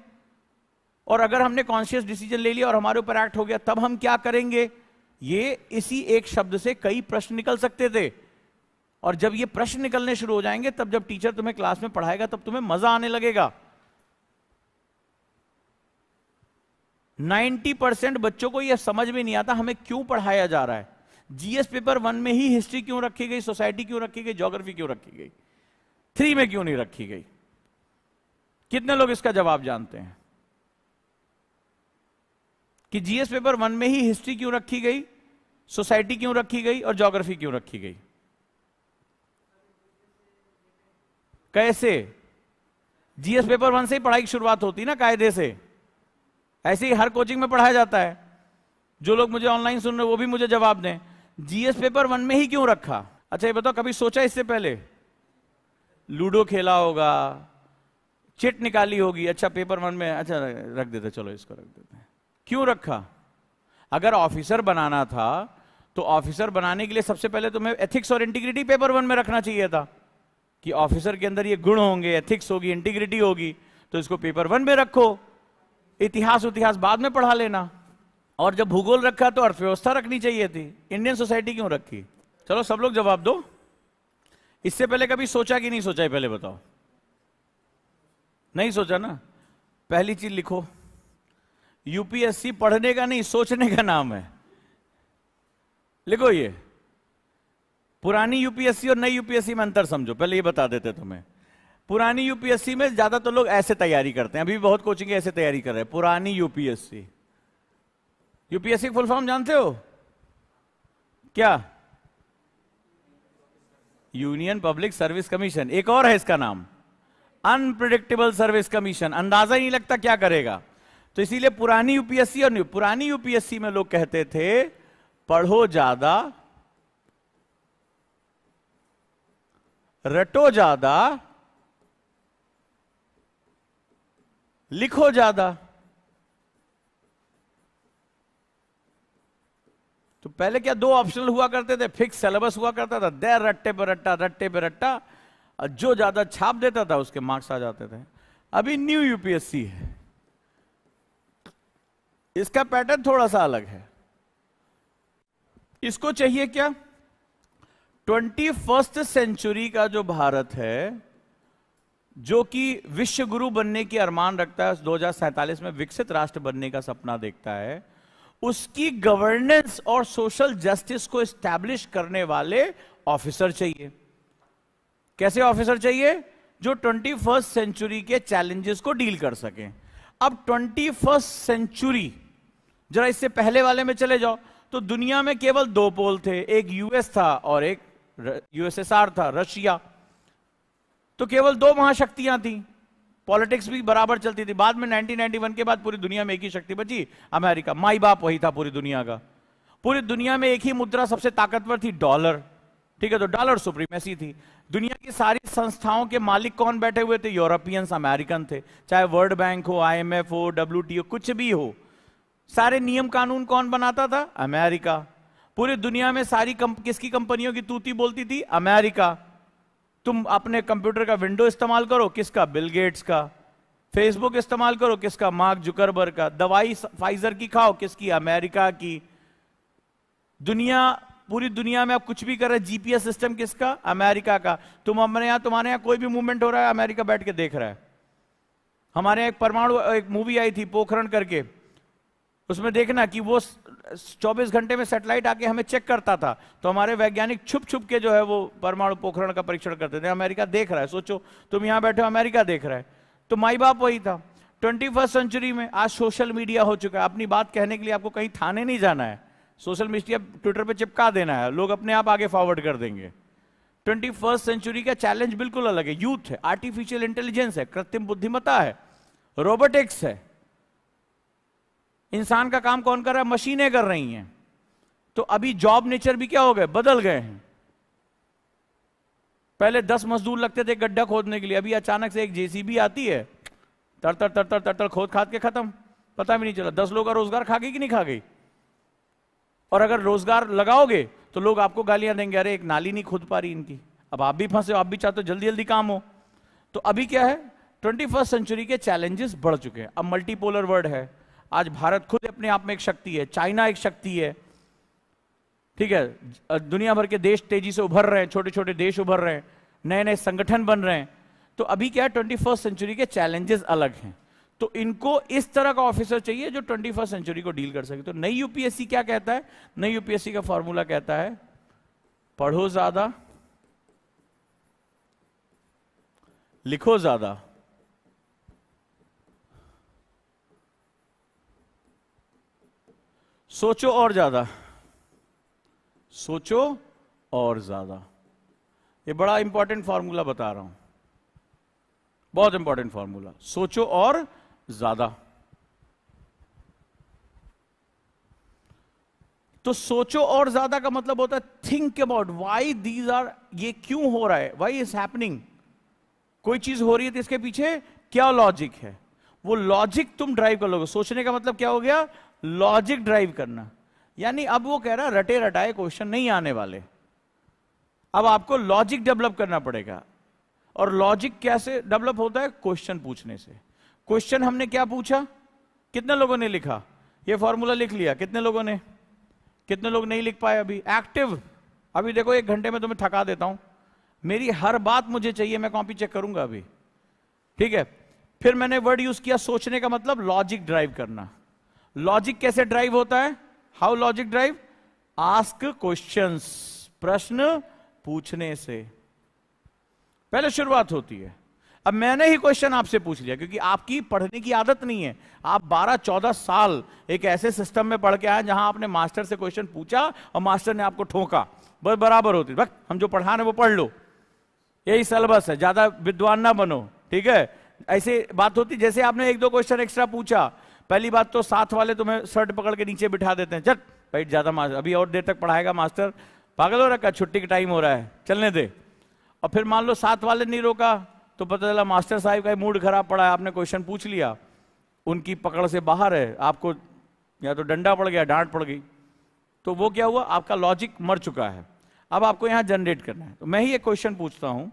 और अगर हमने कॉन्शियस डिसीजन ले लिया और हमारे ऊपर एक्ट हो गया तब हम क्या करेंगे ये इसी एक शब्द से कई प्रश्न निकल सकते थे और जब ये प्रश्न निकलने शुरू हो जाएंगे तब जब टीचर तुम्हें क्लास में पढ़ाएगा तब तुम्हें मजा आने लगेगा 90 परसेंट बच्चों को यह समझ में नहीं आता हमें क्यों पढ़ाया जा रहा है जीएस पेपर वन में ही हिस्ट्री क्यों रखी गई सोसाइटी क्यों रखी गई ज्योग्राफी क्यों रखी गई थ्री में क्यों नहीं रखी गई कितने लोग इसका जवाब जानते हैं कि जीएस पेपर वन में ही हिस्ट्री क्यों रखी गई सोसाइटी क्यों रखी गई और ज्योग्राफी क्यों रखी गई कैसे जीएस पेपर वन से ही पढ़ाई की शुरुआत होती ना कायदे से ऐसे ही हर कोचिंग में पढ़ाया जाता है जो लोग मुझे ऑनलाइन सुन रहे वो भी मुझे जवाब दें जीएस पेपर वन में ही क्यों रखा अच्छा ये बताओ कभी सोचा इससे पहले लूडो खेला होगा चिट निकाली होगी अच्छा पेपर वन में अच्छा रख देते चलो इसको रख देते क्यों रखा अगर ऑफिसर बनाना था तो ऑफिसर बनाने के लिए सबसे पहले तुम्हें एथिक्स और इंटीग्रिटी पेपर वन में रखना चाहिए था कि ऑफिसर के अंदर ये गुण होंगे एथिक्स होगी इंटीग्रिटी होगी तो इसको पेपर वन में रखो इतिहास उतिहास बाद में पढ़ा लेना और जब भूगोल रखा तो अर्थव्यवस्था रखनी चाहिए थी इंडियन सोसाइटी क्यों रखी चलो सब लोग जवाब दो इससे पहले कभी सोचा कि नहीं सोचा है पहले बताओ नहीं सोचा ना पहली चीज लिखो यूपीएससी पढ़ने का नहीं सोचने का नाम है लिखो ये पुरानी यूपीएससी और नई यूपीएससी में अंतर समझो पहले ये बता देते तुम्हें पुरानी यूपीएससी में ज्यादा तो लोग ऐसे तैयारी करते हैं अभी बहुत कोचिंग ऐसे तैयारी कर रहे हैं पुरानी यूपीएससी यूपीएससी फुल फॉर्म जानते हो क्या यूनियन पब्लिक सर्विस कमीशन एक और है इसका नाम अनप्रिडिक्टेबल सर्विस कमीशन अंदाजा ही नहीं लगता क्या करेगा तो इसीलिए पुरानी यूपीएससी और पुरानी यूपीएससी में लोग कहते थे पढ़ो ज्यादा रटो ज्यादा लिखो ज्यादा तो पहले क्या दो ऑप्शनल हुआ करते थे फिक्स सिलेबस हुआ करता था दे रट्टे पर रट्टा रट्टे पर रट्टा और जो ज्यादा छाप देता था उसके मार्क्स आ जाते थे अभी न्यू यूपीएससी है इसका पैटर्न थोड़ा सा अलग है इसको चाहिए क्या ट्वेंटी फर्स्ट सेंचुरी का जो भारत है जो कि विश्व गुरु बनने की अरमान रखता है दो में विकसित राष्ट्र बनने का सपना देखता है उसकी गवर्नेंस और सोशल जस्टिस को स्टैब्लिश करने वाले ऑफिसर चाहिए कैसे ऑफिसर चाहिए जो ट्वेंटी फर्स्ट सेंचुरी के चैलेंजेस को डील कर सके अब ट्वेंटी फर्स्ट सेंचुरी जरा इससे पहले वाले में चले जाओ तो दुनिया में केवल दो पोल थे एक यूएस था और एक यूएसएसआर था रशिया तो केवल दो महाशक्तियां थी पॉलिटिक्स भी बराबर चलती थी बाद में 1991 के बाद पूरी दुनिया में एक ही शक्ति बची अमेरिका माई बाप वही था पूरी दुनिया का पूरी दुनिया में एक ही मुद्रा सबसे ताकतवर थी डॉलर ठीक है तो डॉलर सुप्रीमेसी थी दुनिया की सारी संस्थाओं के मालिक कौन बैठे हुए थे यूरोपियंस अमेरिकन थे चाहे वर्ल्ड बैंक हो आईएमएफ हो डब्ल्यूटीओ कुछ भी हो सारे नियम कानून कौन बनाता था अमेरिका पूरी दुनिया में सारी कम, किसकी कंपनियों की तूती बोलती थी अमेरिका तुम अपने कंप्यूटर का विंडो इस्तेमाल करो किसका बिल गेट्स का फेसबुक इस्तेमाल करो किसका मार्क जुकरबर का दवाई फाइजर की खाओ किसकी अमेरिका की दुनिया पूरी दुनिया में आप कुछ भी कर रहे जीपीएस सिस्टम किसका अमेरिका का तुम हमारे यहां तुम्हारे यहां कोई भी मूवमेंट हो रहा है अमेरिका बैठ के देख रहा है हमारे एक परमाणु एक मूवी आई थी पोखरण करके उसमें देखना कि वो 24 घंटे में सेटेलाइट आके हमें चेक करता था तो हमारे वैज्ञानिक छुप छुप के जो है वो परमाणु पोखरण का परीक्षण करते थे अमेरिका देख रहा है सोचो तुम यहां बैठे हो अमेरिका देख रहा है तो माई बाप वही था ट्वेंटी सेंचुरी में आज सोशल मीडिया हो चुका है अपनी बात कहने के लिए आपको कहीं थाने नहीं जाना है सोशल मीडिया ट्विटर पर चिपका देना है लोग अपने आप आगे फॉरवर्ड कर देंगे ट्वेंटी सेंचुरी का चैलेंज बिल्कुल अलग है यूथ है आर्टिफिशियल इंटेलिजेंस है कृत्रिम बुद्धिमता है रोबोटिक्स है इंसान का काम कौन कर रहा है मशीनें कर रही हैं तो अभी जॉब नेचर भी क्या हो गए बदल गए हैं पहले दस मजदूर लगते थे गड्ढा खोदने के लिए अभी अचानक से एक जेसीबी आती है तर तर तर तर तर तर खोद खाद के खत्म पता भी नहीं चला दस लोग का रोजगार खा गई कि नहीं खा गई और अगर रोजगार लगाओगे तो लोग आपको गालियां देंगे अरे एक नाली नहीं खोद पा रही इनकी अब आप भी फंसे आप भी चाहते हो जल्दी जल्दी काम हो तो अभी क्या है ट्वेंटी सेंचुरी के चैलेंजेस बढ़ चुके हैं अब मल्टीपोलर वर्ल्ड है आज भारत खुद अपने आप में एक शक्ति है चाइना एक शक्ति है ठीक है दुनिया भर के देश तेजी से उभर रहे हैं छोटे छोटे देश उभर रहे हैं नए नए संगठन बन रहे हैं तो अभी क्या है ट्वेंटी फर्स्ट सेंचुरी के चैलेंजेस अलग हैं तो इनको इस तरह का ऑफिसर चाहिए जो ट्वेंटी फर्स्ट सेंचुरी को डील कर सके तो नई यूपीएससी क्या कहता है नई यूपीएससी का फॉर्मूला कहता है पढ़ो ज्यादा लिखो ज्यादा सोचो और ज्यादा सोचो और ज्यादा ये बड़ा इंपॉर्टेंट फॉर्मूला बता रहा हूं बहुत इंपॉर्टेंट फॉर्मूला सोचो और ज्यादा तो सोचो और ज्यादा का मतलब होता है think about why these are ये क्यों हो रहा है वाई इज हैपनिंग कोई चीज हो रही है तो इसके पीछे क्या लॉजिक है वो लॉजिक तुम ड्राइव कर लोगे सोचने का मतलब क्या हो गया लॉजिक ड्राइव करना यानी अब वो कह रहा रटे रटाए क्वेश्चन नहीं आने वाले अब आपको लॉजिक डेवलप करना पड़ेगा और लॉजिक कैसे डेवलप होता है क्वेश्चन पूछने से क्वेश्चन हमने क्या पूछा कितने लोगों ने लिखा ये फॉर्मूला लिख लिया कितने लोगों ने कितने लोग नहीं लिख पाए अभी एक्टिव अभी देखो एक घंटे में तुम्हें थका देता हूं मेरी हर बात मुझे चाहिए मैं कॉपी चेक करूंगा अभी ठीक है फिर मैंने वर्ड यूज किया सोचने का मतलब लॉजिक ड्राइव करना लॉजिक कैसे ड्राइव होता है how logic drive ask question प्रश्न पूछने से पहले शुरुआत होती है अब मैंने ही क्वेश्चन आपसे पूछ लिया क्योंकि आपकी पढ़ने की आदत नहीं है आप 12-14 साल एक ऐसे सिस्टम में पढ़ के आए जहां आपने मास्टर से क्वेश्चन पूछा और मास्टर ने आपको ठोका बस बराबर होती है हम जो पढ़ा रहे वो पढ़ लो यही सिलेबस है ज्यादा विद्वान ना बनो ठीक है ऐसे बात होती जैसे आपने एक दो क्वेश्चन एक्स्ट्रा पूछा पहली बात तो साथ वाले तुम्हें शर्ट पकड़ के नीचे बिठा देते हैं चट बैठ जाता मास्टर अभी और देर तक पढ़ाएगा मास्टर पागल हो रखा छुट्टी का टाइम हो रहा है चलने दे और फिर मान लो साथ वाले नहीं रोका तो पता चला मास्टर साहब का मूड खराब पड़ा है आपने क्वेश्चन पूछ लिया उनकी पकड़ से बाहर है आपको या तो डंडा पड़ गया डांट पड़ गई तो वो क्या हुआ आपका लॉजिक मर चुका है अब आपको यहां जनरेट करना है तो मैं ही एक क्वेश्चन पूछता हूं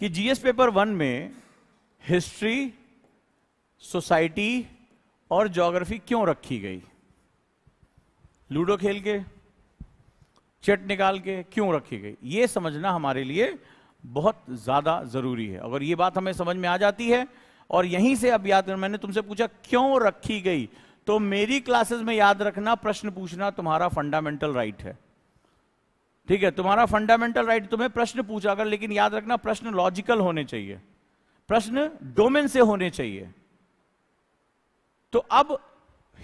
कि जीएस पेपर वन में हिस्ट्री सोसाइटी और जोग्राफी क्यों रखी गई लूडो खेल के चट निकाल के क्यों रखी गई ये समझना हमारे लिए बहुत ज़्यादा ज़रूरी है अगर ये बात हमें समझ में आ जाती है और यहीं से अब याद मैंने तुमसे पूछा क्यों रखी गई तो मेरी क्लासेस में याद रखना प्रश्न पूछना तुम्हारा फंडामेंटल राइट है ठीक है तुम्हारा फंडामेंटल राइट तुम्हें प्रश्न पूछा अगर लेकिन याद रखना प्रश्न लॉजिकल होने चाहिए प्रश्न डोमेन से होने चाहिए तो अब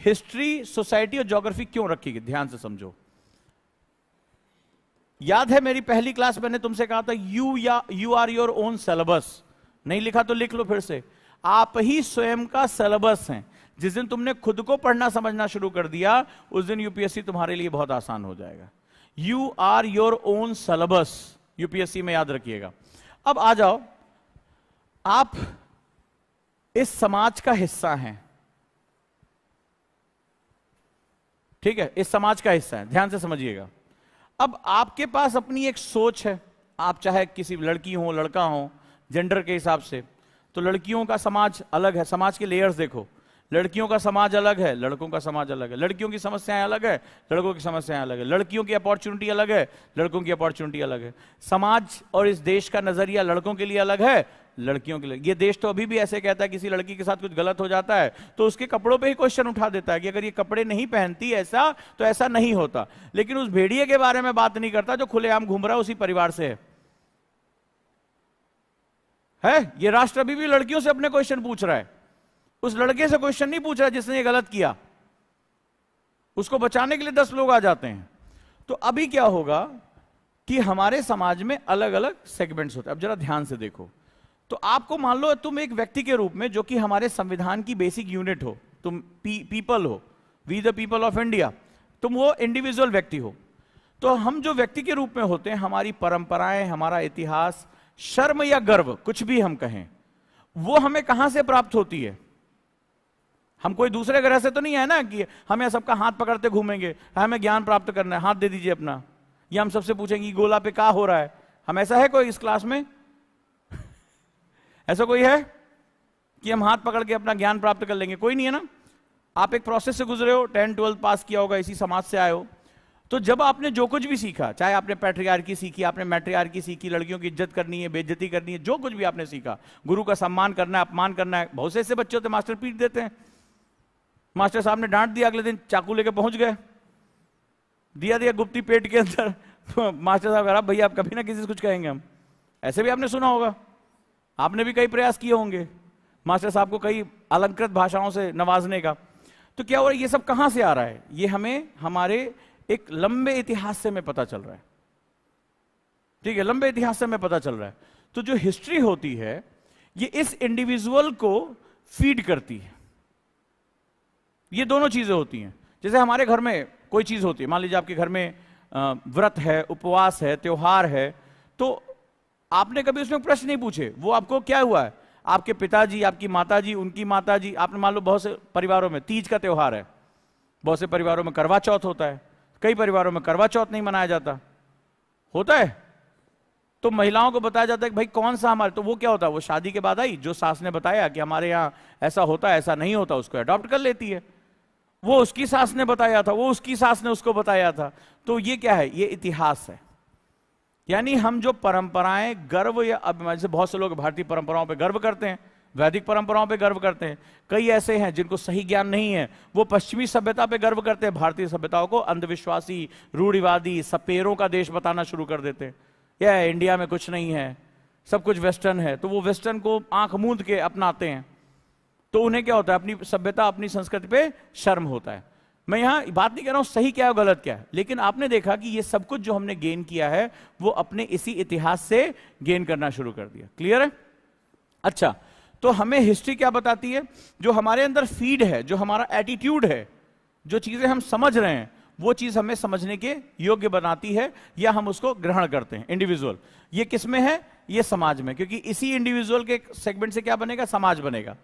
हिस्ट्री सोसाइटी और ज्योग्राफी क्यों रखी गई ध्यान से समझो याद है मेरी पहली क्लास मैंने तुमसे कहा था यू या you are your own syllabus नहीं लिखा तो लिख लो फिर से आप ही स्वयं का सिलेबस हैं जिस दिन तुमने खुद को पढ़ना समझना शुरू कर दिया उस दिन यूपीएससी तुम्हारे लिए बहुत आसान हो जाएगा you are your own syllabus UPSC में याद रखिएगा अब आ जाओ आप इस समाज का हिस्सा हैं ठीक है इस समाज का हिस्सा है ध्यान से समझिएगा अब आपके पास अपनी एक सोच है आप चाहे किसी लड़की हो लड़का हो जेंडर के हिसाब से तो लड़कियों का समाज अलग है समाज के लेयर्स देखो लड़कियों का समाज अलग है लड़कों का समाज अलग है लड़कियों की समस्याएं अलग है लड़कों की समस्याएं अलग है लड़कियों की अपॉर्चुनिटी अलग है लड़कों की अपॉर्चुनिटी अलग है समाज और इस देश का नजरिया लड़कों के लिए अलग है लड़कियों के लिए ये देश तो अभी भी ऐसे कहता है किसी लड़की के साथ कुछ गलत हो जाता है तो उसके कपड़ों पे ही क्वेश्चन उठा देता है कि अगर ये कपड़े नहीं पहनती ऐसा तो ऐसा नहीं होता लेकिन उस भेड़िए के बारे में बात नहीं करता जो खुलेआम घूम रहा उसी परिवार से है है ये राष्ट्र अभी भी लड़कियों से अपने क्वेश्चन पूछ रहा है उस लड़के से क्वेश्चन नहीं पूछ रहा जिसने ये गलत किया उसको बचाने के लिए दस लोग आ जाते हैं तो अभी क्या होगा कि हमारे समाज में अलग अलग सेगमेंट्स होते हैं अब जरा ध्यान से देखो तो आपको मान लो तुम एक व्यक्ति के रूप में जो कि हमारे संविधान की बेसिक यूनिट हो तुम पी, पीपल हो we the people of India तुम वो इंडिविजुअल व्यक्ति हो तो हम जो व्यक्ति के रूप में होते हैं हमारी परंपराएं हमारा इतिहास शर्म या गर्व कुछ भी हम कहें वो हमें कहां से प्राप्त होती है हम कोई दूसरे ग्रह से तो नहीं है ना कि हमें सबका हाथ पकड़ते घूमेंगे हमें ज्ञान प्राप्त करना है हाथ दे दीजिए अपना या हम सबसे पूछेंगे गोला पे क्या हो रहा है हम ऐसा है कोई इस क्लास में ऐसा कोई है कि हम हाथ पकड़ के अपना ज्ञान प्राप्त कर लेंगे कोई नहीं है ना आप एक प्रोसेस से गुजरे हो टेन ट्वेल्थ पास किया होगा इसी समाज से आए हो तो जब आपने जो कुछ भी सीखा चाहे आपने पैट्रियार की सीखी आपने मैट्रियार की सीखी लड़कियों की इज्जत करनी है बेज्जती करनी है जो कुछ भी आपने सीखा गुरु का सम्मान करना है अपमान करना है बहुत से ऐसे बच्चे होते मास्टर पीट देते हैं मास्टर साहब ने डांट दिया अगले दिन चाकू लेके पहुंच गए दिया दिया गुप्ती पेट के अंदर तो मास्टर साहब कह भैया आप कभी ना किसी से कुछ कहेंगे हम ऐसे भी आपने सुना होगा आपने भी कई प्रयास किए होंगे मास्टर साहब को कई अलंकृत भाषाओं से नवाजने का तो क्या हो रहा है ये सब कहां से आ रहा है ये हमें हमारे एक लंबे इतिहास से में पता चल रहा है ठीक है लंबे इतिहास से में पता चल रहा है तो जो हिस्ट्री होती है ये इस इंडिविजुअल को फीड करती है ये दोनों चीजें होती हैं जैसे हमारे घर में कोई चीज होती है मान लीजिए आपके घर में व्रत है उपवास है त्योहार है तो आपने कभी उसमें प्रश्न नहीं पूछे वो आपको क्या हुआ है आपके पिताजी आपकी माताजी उनकी माताजी आपने मान लो बहुत से परिवारों में तीज का त्यौहार है बहुत से परिवारों में करवा चौथ होता है कई परिवारों में करवा चौथ नहीं मनाया जाता होता है तो महिलाओं को बताया जाता है कि भाई कौन सा हमारे तो वो क्या होता है वो शादी के बाद आई जो सास ने बताया कि हमारे यहाँ ऐसा होता है ऐसा नहीं होता उसको अडॉप्ट कर लेती है वो उसकी सास ने बताया था वो उसकी सास ने उसको बताया था तो ये क्या है ये इतिहास है यानी हम जो परंपराएं गर्व या अब जैसे बहुत से लोग भारतीय परंपराओं पर गर्व करते हैं वैदिक परंपराओं पे गर्व करते हैं कई ऐसे हैं जिनको सही ज्ञान नहीं है वो पश्चिमी सभ्यता पे गर्व करते हैं भारतीय सभ्यताओं को अंधविश्वासी रूढ़िवादी सपेरों का देश बताना शुरू कर देते हैं यह इंडिया में कुछ नहीं है सब कुछ वेस्टर्न है तो वो वेस्टर्न को आंख मूंद के अपनाते हैं तो उन्हें क्या होता है अपनी सभ्यता अपनी संस्कृति पे शर्म होता है मैं यहाँ बात नहीं कर रहा हूँ सही क्या है और गलत क्या है लेकिन आपने देखा कि ये सब कुछ जो हमने गेन किया है वो अपने इसी इतिहास से गेन करना शुरू कर दिया क्लियर है अच्छा तो हमें हिस्ट्री क्या बताती है जो हमारे अंदर फीड है जो हमारा एटीट्यूड है जो चीजें हम समझ रहे हैं वो चीज हमें समझने के योग्य बनाती है या हम उसको ग्रहण करते हैं इंडिविजुअल ये किस में है ये समाज में क्योंकि इसी इंडिविजुअल के सेगमेंट से क्या बनेगा समाज बनेगा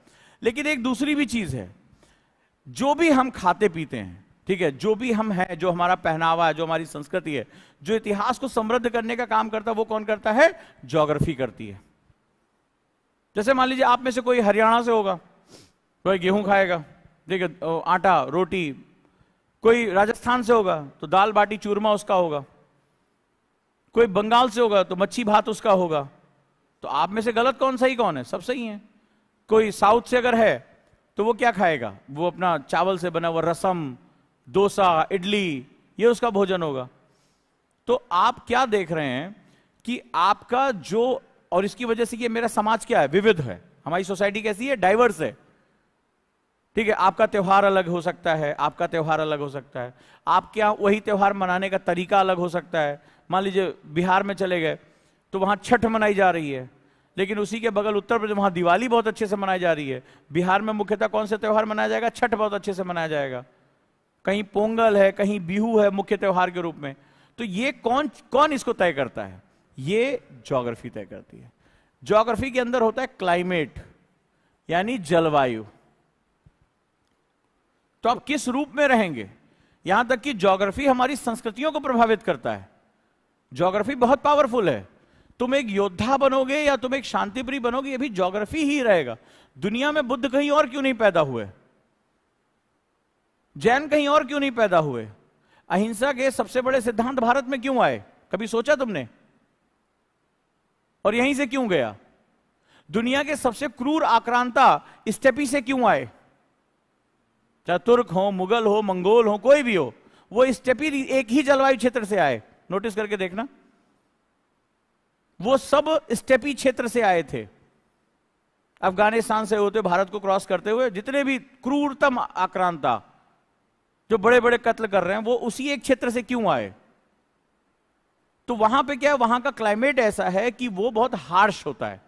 लेकिन एक दूसरी भी चीज है जो भी हम खाते पीते हैं ठीक है जो भी हम हैं जो हमारा पहनावा है जो हमारी संस्कृति है जो इतिहास को समृद्ध करने का काम करता है वो कौन करता है जोग्राफी करती है जैसे मान लीजिए आप में से कोई हरियाणा से होगा कोई गेहूं खाएगा ठीक है आटा रोटी कोई राजस्थान से होगा तो दाल बाटी चूरमा उसका होगा कोई बंगाल से होगा तो मच्छी भात उसका होगा तो आप में से गलत कौन सही कौन है सब सही है कोई साउथ से अगर है तो वो क्या खाएगा वो अपना चावल से बना हुआ रसम डोसा इडली ये उसका भोजन होगा तो आप क्या देख रहे हैं कि आपका जो और इसकी वजह से कि मेरा समाज क्या है विविध है हमारी सोसाइटी कैसी है डाइवर्स है ठीक है आपका त्यौहार अलग हो सकता है आपका त्यौहार अलग हो सकता है आपके यहाँ वही त्यौहार मनाने का तरीका अलग हो सकता है मान लीजिए बिहार में चले गए तो वहां छठ मनाई जा रही है लेकिन उसी के बगल उत्तर प्रदेश वहां दिवाली बहुत अच्छे से मनाई जा रही है बिहार में मुख्यतः कौन सा त्यौहार मनाया जाएगा छठ बहुत अच्छे से मनाया जाएगा कहीं पोंगल है कहीं बिहू है मुख्य त्यौहार के रूप में तो ये कौन कौन इसको तय करता है ये ज्योग्राफी तय करती है ज्योग्राफी के अंदर होता है क्लाइमेट यानी जलवायु तो आप किस रूप में रहेंगे यहां तक कि ज्योग्राफी हमारी संस्कृतियों को प्रभावित करता है ज्योग्राफी बहुत पावरफुल है तुम एक योद्धा बनोगे या तुम एक शांतिप्रिय बनोगे ये भी ज्योग्राफी ही रहेगा दुनिया में बुद्ध कहीं और क्यों नहीं पैदा हुए जैन कहीं और क्यों नहीं पैदा हुए अहिंसा के सबसे बड़े सिद्धांत भारत में क्यों आए कभी सोचा तुमने और यहीं से क्यों गया दुनिया के सबसे क्रूर आक्रांता स्टेपी से क्यों आए चाहे तुर्क हो मुगल हो मंगोल हो कोई भी हो वो स्टेपी एक ही जलवायु क्षेत्र से आए नोटिस करके देखना वो सब स्टेपी क्षेत्र से आए थे अफगानिस्तान से होते भारत को क्रॉस करते हुए जितने भी क्रूरतम आक्रांता जो बड़े बड़े कत्ल कर रहे हैं वो उसी एक क्षेत्र से क्यों आए तो वहां पे क्या वहां का क्लाइमेट ऐसा है कि वो बहुत हार्श होता है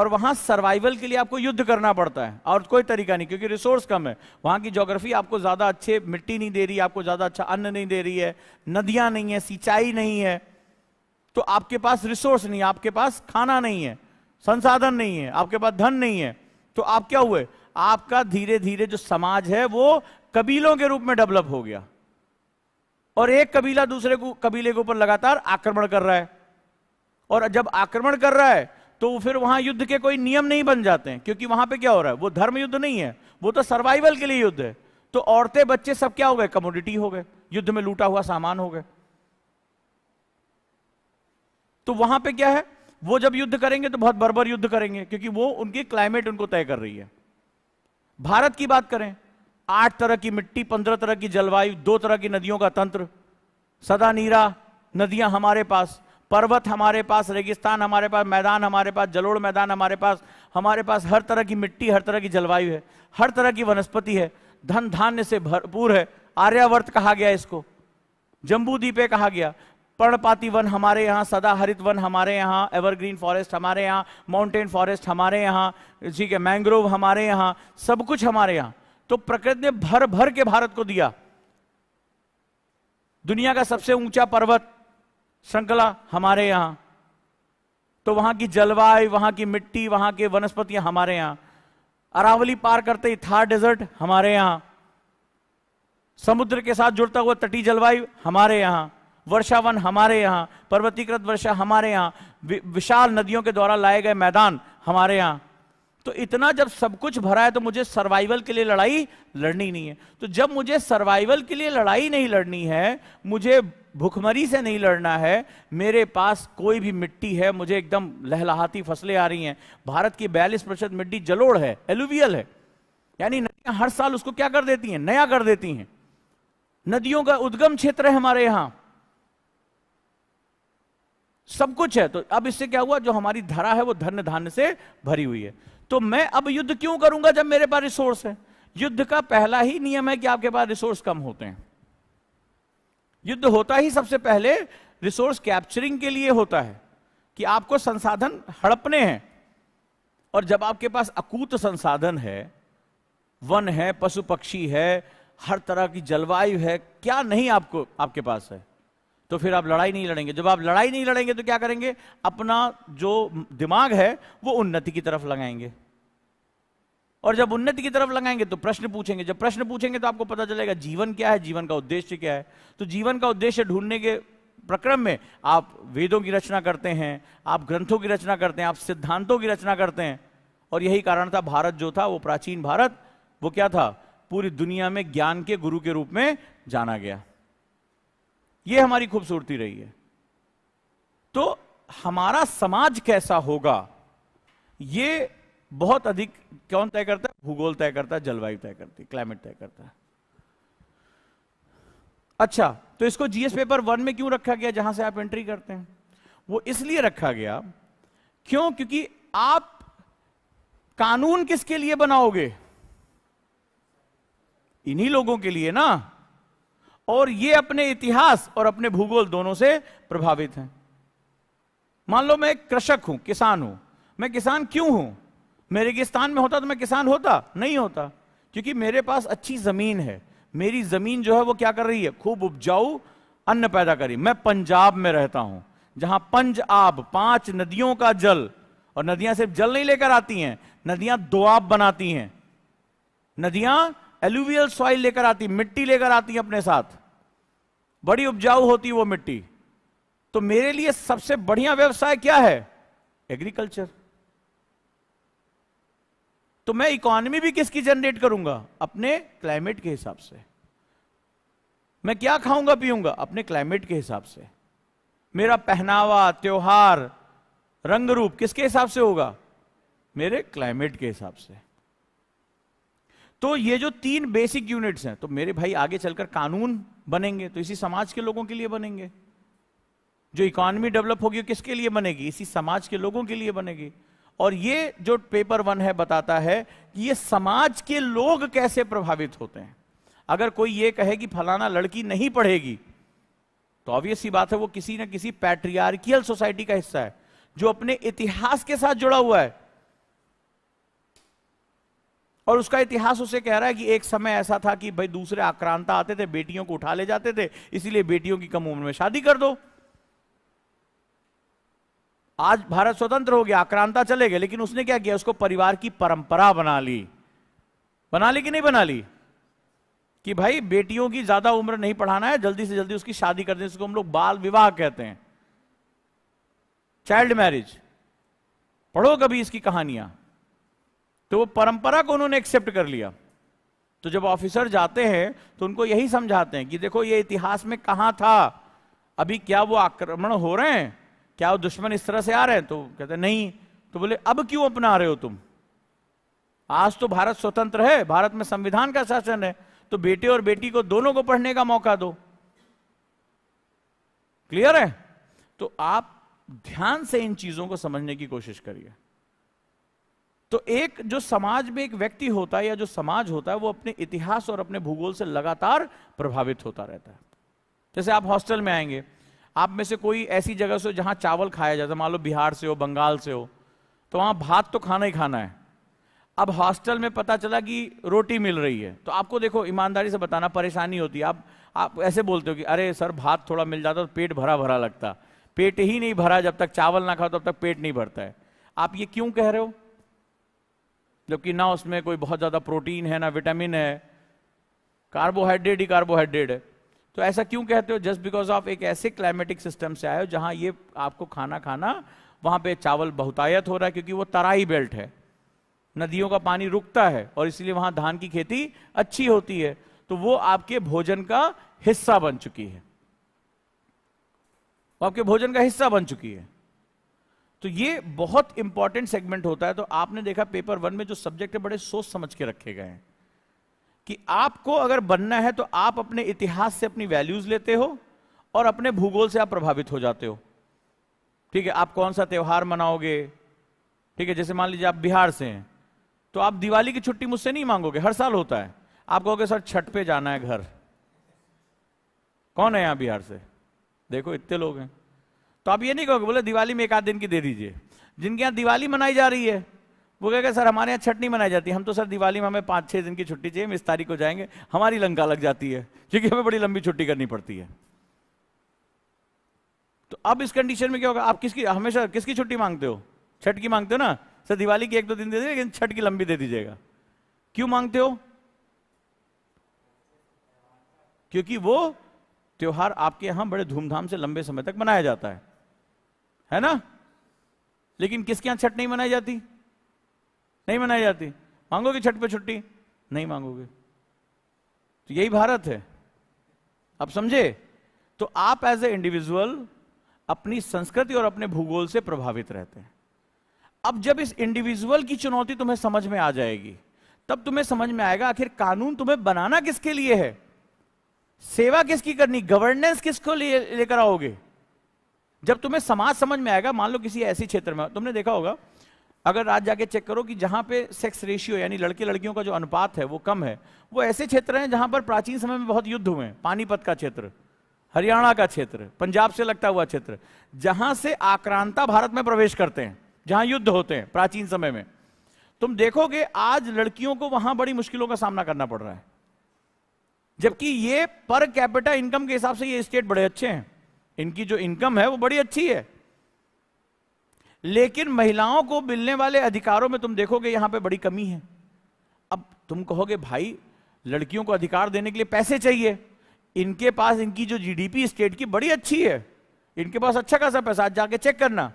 और वहां सर्वाइवल के लिए आपको युद्ध करना पड़ता है और कोई तरीका नहीं क्योंकि रिसोर्स कम है वहां की जोग्राफी आपको ज्यादा अच्छे मिट्टी नहीं दे रही आपको ज्यादा अच्छा अन्न नहीं दे रही है नदियां नहीं है सिंचाई नहीं है तो आपके पास रिसोर्स नहीं है आपके पास खाना नहीं है संसाधन नहीं है आपके पास धन नहीं है तो आप क्या हुए आपका धीरे धीरे जो समाज है वो कबीलों के रूप में डेवलप हो गया और एक कबीला दूसरे को कबीले के ऊपर लगातार आक्रमण कर रहा है और जब आक्रमण कर रहा है तो फिर वहां युद्ध के कोई नियम नहीं बन जाते हैं क्योंकि वहां पे क्या हो रहा है वो धर्म युद्ध नहीं है वो तो सर्वाइवल के लिए युद्ध है तो औरतें बच्चे सब क्या हो गए कमोडिटी हो गए युद्ध में लूटा हुआ सामान हो गया तो वहां पे क्या है वो जब युद्ध करेंगे तो बहुत बर्बर युद्ध करेंगे क्योंकि वो उनकी क्लाइमेट उनको तय कर रही है भारत की बात करें आठ तरह की मिट्टी पंद्रह तरह की जलवायु दो तरह की नदियों का तंत्र सदा नीरा नदियां हमारे पास पर्वत हमारे पास रेगिस्तान हमारे पास मैदान हमारे पास जलोड़ मैदान हमारे पास हमारे पास हर तरह की मिट्टी हर तरह की जलवायु है हर तरह की वनस्पति है धन धान्य से भरपूर है आर्यावर्त कहा गया इसको जम्बू कहा गया पर्णपाती वन हमारे यहाँ सदा हरित वन हमारे यहाँ एवरग्रीन फॉरेस्ट हमारे यहाँ माउंटेन फॉरेस्ट हमारे यहाँ ठीक है मैंग्रोव हमारे यहाँ सब कुछ हमारे यहाँ तो प्रकृति ने भर भर के भारत को दिया दुनिया का सबसे ऊंचा पर्वत श्रृंखला हमारे यहाँ तो वहां की जलवायु वहां की मिट्टी वहां के वनस्पतियां हमारे यहाँ अरावली पार करते ही थार डेजर्ट हमारे यहाँ समुद्र के साथ जुड़ता हुआ तटीय जलवायु हमारे यहाँ वर्षावन हमारे यहाँ पर्वतीकृत वर्षा हमारे यहाँ विशाल नदियों के द्वारा लाए गए मैदान हमारे यहाँ तो इतना जब सब कुछ भरा है तो मुझे सर्वाइवल के लिए लड़ाई लड़नी नहीं है तो जब मुझे सर्वाइवल के लिए लड़ाई नहीं लड़नी है मुझे भुखमरी से नहीं लड़ना है मेरे पास कोई भी मिट्टी है मुझे एकदम लहलाहाती फसलें आ रही हैं भारत की बयालीस प्रतिशत मिट्टी जलोड़ है एलुवियल है यानी नदियां हर साल उसको क्या कर देती हैं नया कर देती हैं नदियों का उद्गम क्षेत्र है हमारे यहाँ सब कुछ है तो अब इससे क्या हुआ जो हमारी धरा है वो धन धान्य से भरी हुई है तो मैं अब युद्ध क्यों करूंगा जब मेरे पास रिसोर्स है युद्ध का पहला ही नियम है कि आपके पास रिसोर्स कम होते हैं युद्ध होता ही सबसे पहले रिसोर्स कैप्चरिंग के लिए होता है कि आपको संसाधन हड़पने हैं और जब आपके पास अकूत संसाधन है वन है पशु पक्षी है हर तरह की जलवायु है क्या नहीं आपको आपके पास है तो फिर आप लड़ाई नहीं लड़ेंगे जब आप लड़ाई नहीं लड़ेंगे तो क्या करेंगे अपना जो दिमाग है वो उन्नति की तरफ लगाएंगे और जब उन्नति की तरफ लगाएंगे तो प्रश्न पूछेंगे जब प्रश्न पूछेंगे तो आपको पता चलेगा जीवन क्या है जीवन का उद्देश्य क्या है तो जीवन का उद्देश्य ढूंढने के प्रक्रम में आप वेदों की रचना करते हैं आप ग्रंथों की रचना करते हैं आप सिद्धांतों की रचना करते हैं और यही कारण था भारत जो था वो प्राचीन भारत वो क्या था पूरी दुनिया में ज्ञान के गुरु के रूप में जाना गया ये हमारी खूबसूरती रही है तो हमारा समाज कैसा होगा ये बहुत अधिक कौन तय करता है भूगोल तय करता है जलवायु तय करती है क्लाइमेट तय करता है अच्छा तो इसको जीएस पेपर वन में क्यों रखा गया जहां से आप एंट्री करते हैं वो इसलिए रखा गया क्यों क्योंकि आप कानून किसके लिए बनाओगे इन्हीं लोगों के लिए ना और ये अपने इतिहास और अपने भूगोल दोनों से प्रभावित हैं मान लो मैं एक कृषक हूं किसान हूं मैं किसान क्यों हूं मेरे रेगिस्तान में होता तो मैं किसान होता नहीं होता क्योंकि मेरे पास अच्छी जमीन है मेरी जमीन जो है वो क्या कर रही है खूब उपजाऊ अन्न पैदा करी मैं पंजाब में रहता हूं जहां पंजाब पांच नदियों का जल और नदियां सिर्फ जल नहीं लेकर आती हैं नदियां दोआब बनाती हैं नदियां एलुवियल सॉइल लेकर आती मिट्टी लेकर आती अपने साथ बड़ी उपजाऊ होती वो मिट्टी तो मेरे लिए सबसे बढ़िया व्यवसाय क्या है एग्रीकल्चर तो मैं इकोनॉमी भी किसकी जनरेट करूंगा अपने क्लाइमेट के हिसाब से मैं क्या खाऊंगा पीऊंगा अपने क्लाइमेट के हिसाब से मेरा पहनावा त्योहार रंग रूप किसके हिसाब से होगा मेरे क्लाइमेट के हिसाब से तो ये जो तीन बेसिक यूनिट्स हैं तो मेरे भाई आगे चलकर कानून बनेंगे तो इसी समाज के लोगों के लिए बनेंगे जो इकोनॉमी डेवलप होगी किसके लिए बनेगी इसी समाज के लोगों के लिए बनेगी और ये जो पेपर वन है बताता है कि ये समाज के लोग कैसे प्रभावित होते हैं अगर कोई ये कहे कि फलाना लड़की नहीं पढ़ेगी तो ऑब्वियस ही बात है वो किसी ना किसी पैट्रियार्कियल सोसाइटी का हिस्सा है जो अपने इतिहास के साथ जुड़ा हुआ है और उसका इतिहास उसे कह रहा है कि एक समय ऐसा था कि भाई दूसरे आक्रांता आते थे बेटियों को उठा ले जाते थे इसीलिए बेटियों की कम उम्र में शादी कर दो आज भारत स्वतंत्र हो गया आक्रांता चले गए लेकिन उसने क्या किया उसको परिवार की परंपरा बना ली बना ली कि नहीं बना ली कि भाई बेटियों की ज्यादा उम्र नहीं पढ़ाना है जल्दी से जल्दी उसकी शादी कर दे उसको हम लोग बाल विवाह कहते हैं चाइल्ड मैरिज पढ़ो कभी इसकी कहानियां तो वो परंपरा को उन्होंने एक्सेप्ट कर लिया तो जब ऑफिसर जाते हैं तो उनको यही समझाते हैं कि देखो ये इतिहास में कहां था अभी क्या वो आक्रमण हो रहे हैं क्या वो दुश्मन इस तरह से आ रहे हैं तो कहते हैं नहीं तो बोले अब क्यों अपना रहे हो तुम आज तो भारत स्वतंत्र है भारत में संविधान का शासन है तो बेटे और बेटी को दोनों को पढ़ने का मौका दो क्लियर है तो आप ध्यान से इन चीजों को समझने की कोशिश करिए तो एक जो समाज में एक व्यक्ति होता है या जो समाज होता है वो अपने इतिहास और अपने भूगोल से लगातार प्रभावित होता रहता है जैसे आप हॉस्टल में आएंगे आप में से कोई ऐसी जगह से जहां चावल खाया जाता है मान लो बिहार से हो बंगाल से हो तो वहां भात तो खाना ही खाना है अब हॉस्टल में पता चला कि रोटी मिल रही है तो आपको देखो ईमानदारी से बताना परेशानी होती है आप आप ऐसे बोलते हो कि अरे सर भात थोड़ा मिल जाता तो पेट भरा भरा लगता पेट ही नहीं भरा जब तक चावल ना खाओ तब तक पेट नहीं भरता है आप ये क्यों कह रहे हो जबकि ना उसमें कोई बहुत ज़्यादा प्रोटीन है ना विटामिन है कार्बोहाइड्रेट ही कार्बोहाइड्रेट है तो ऐसा क्यों कहते हो जस्ट बिकॉज आप एक ऐसे क्लाइमेटिक सिस्टम से आए हो जहाँ ये आपको खाना खाना वहाँ पे चावल बहुतायत हो रहा है क्योंकि वो तराई बेल्ट है नदियों का पानी रुकता है और इसलिए वहाँ धान की खेती अच्छी होती है तो वो आपके भोजन का हिस्सा बन चुकी है वो आपके भोजन का हिस्सा बन चुकी है तो ये बहुत इंपॉर्टेंट सेगमेंट होता है तो आपने देखा पेपर वन में जो सब्जेक्ट है बड़े सोच समझ के रखे गए हैं कि आपको अगर बनना है तो आप अपने इतिहास से अपनी वैल्यूज लेते हो और अपने भूगोल से आप प्रभावित हो जाते हो ठीक है आप कौन सा त्यौहार मनाओगे ठीक है जैसे मान लीजिए आप बिहार से हैं तो आप दिवाली की छुट्टी मुझसे नहीं मांगोगे हर साल होता है आप कहोगे सर छठ पे जाना है घर कौन है यहां बिहार से देखो इतने लोग हैं तो आप ये नहीं कहोगे बोले दिवाली में एक आध दिन की दे दीजिए जिनके यहाँ दिवाली मनाई जा रही है वो कहेगा सर हमारे यहाँ छठ नहीं मनाई जाती हम तो सर दिवाली में हमें पाँच छः दिन की छुट्टी चाहिए हम इस तारीख को जाएंगे हमारी लंका लग जाती है क्योंकि हमें बड़ी लंबी छुट्टी करनी पड़ती है तो अब इस कंडीशन में क्या होगा आप किसकी हमेशा किसकी छुट्टी मांगते हो छठ की मांगते हो ना सर दिवाली की एक दो दिन दे दीजिए लेकिन छठ की लंबी दे दीजिएगा क्यों मांगते हो क्योंकि वो त्योहार आपके यहां बड़े धूमधाम से लंबे समय तक मनाया जाता है है ना लेकिन किसके यहां छठ नहीं मनाई जाती नहीं मनाई जाती मांगोगे छठ पे छुट्टी नहीं मांगोगे तो यही भारत है आप समझे तो आप एज ए इंडिविजुअल अपनी संस्कृति और अपने भूगोल से प्रभावित रहते हैं अब जब इस इंडिविजुअल की चुनौती तुम्हें समझ में आ जाएगी तब तुम्हें समझ में आएगा आखिर कानून तुम्हें बनाना किसके लिए है सेवा किसकी करनी गवर्नेंस किसको लेकर ले आओगे जब तुम्हें समाज समझ में आएगा मान लो किसी ऐसे क्षेत्र में तुमने देखा होगा अगर आज जाके चेक करो कि जहां पे सेक्स रेशियो यानी लड़के लड़कियों का जो अनुपात है वो कम है वो ऐसे क्षेत्र हैं जहां पर प्राचीन समय में बहुत युद्ध हुए हैं पानीपत का क्षेत्र हरियाणा का क्षेत्र पंजाब से लगता हुआ क्षेत्र जहां से आक्रांता भारत में प्रवेश करते हैं जहां युद्ध होते हैं प्राचीन समय में तुम देखोगे आज लड़कियों को वहां बड़ी मुश्किलों का सामना करना पड़ रहा है जबकि ये पर कैपिटा इनकम के हिसाब से ये स्टेट बड़े अच्छे हैं इनकी जो इनकम है वो बड़ी अच्छी है लेकिन महिलाओं को मिलने वाले अधिकारों में तुम देखोगे यहां पे बड़ी कमी है अब तुम कहोगे भाई लड़कियों को अधिकार देने के लिए पैसे चाहिए इनके पास इनकी जो जीडीपी स्टेट की बड़ी अच्छी है इनके पास अच्छा खासा पैसा आज जाके चेक करना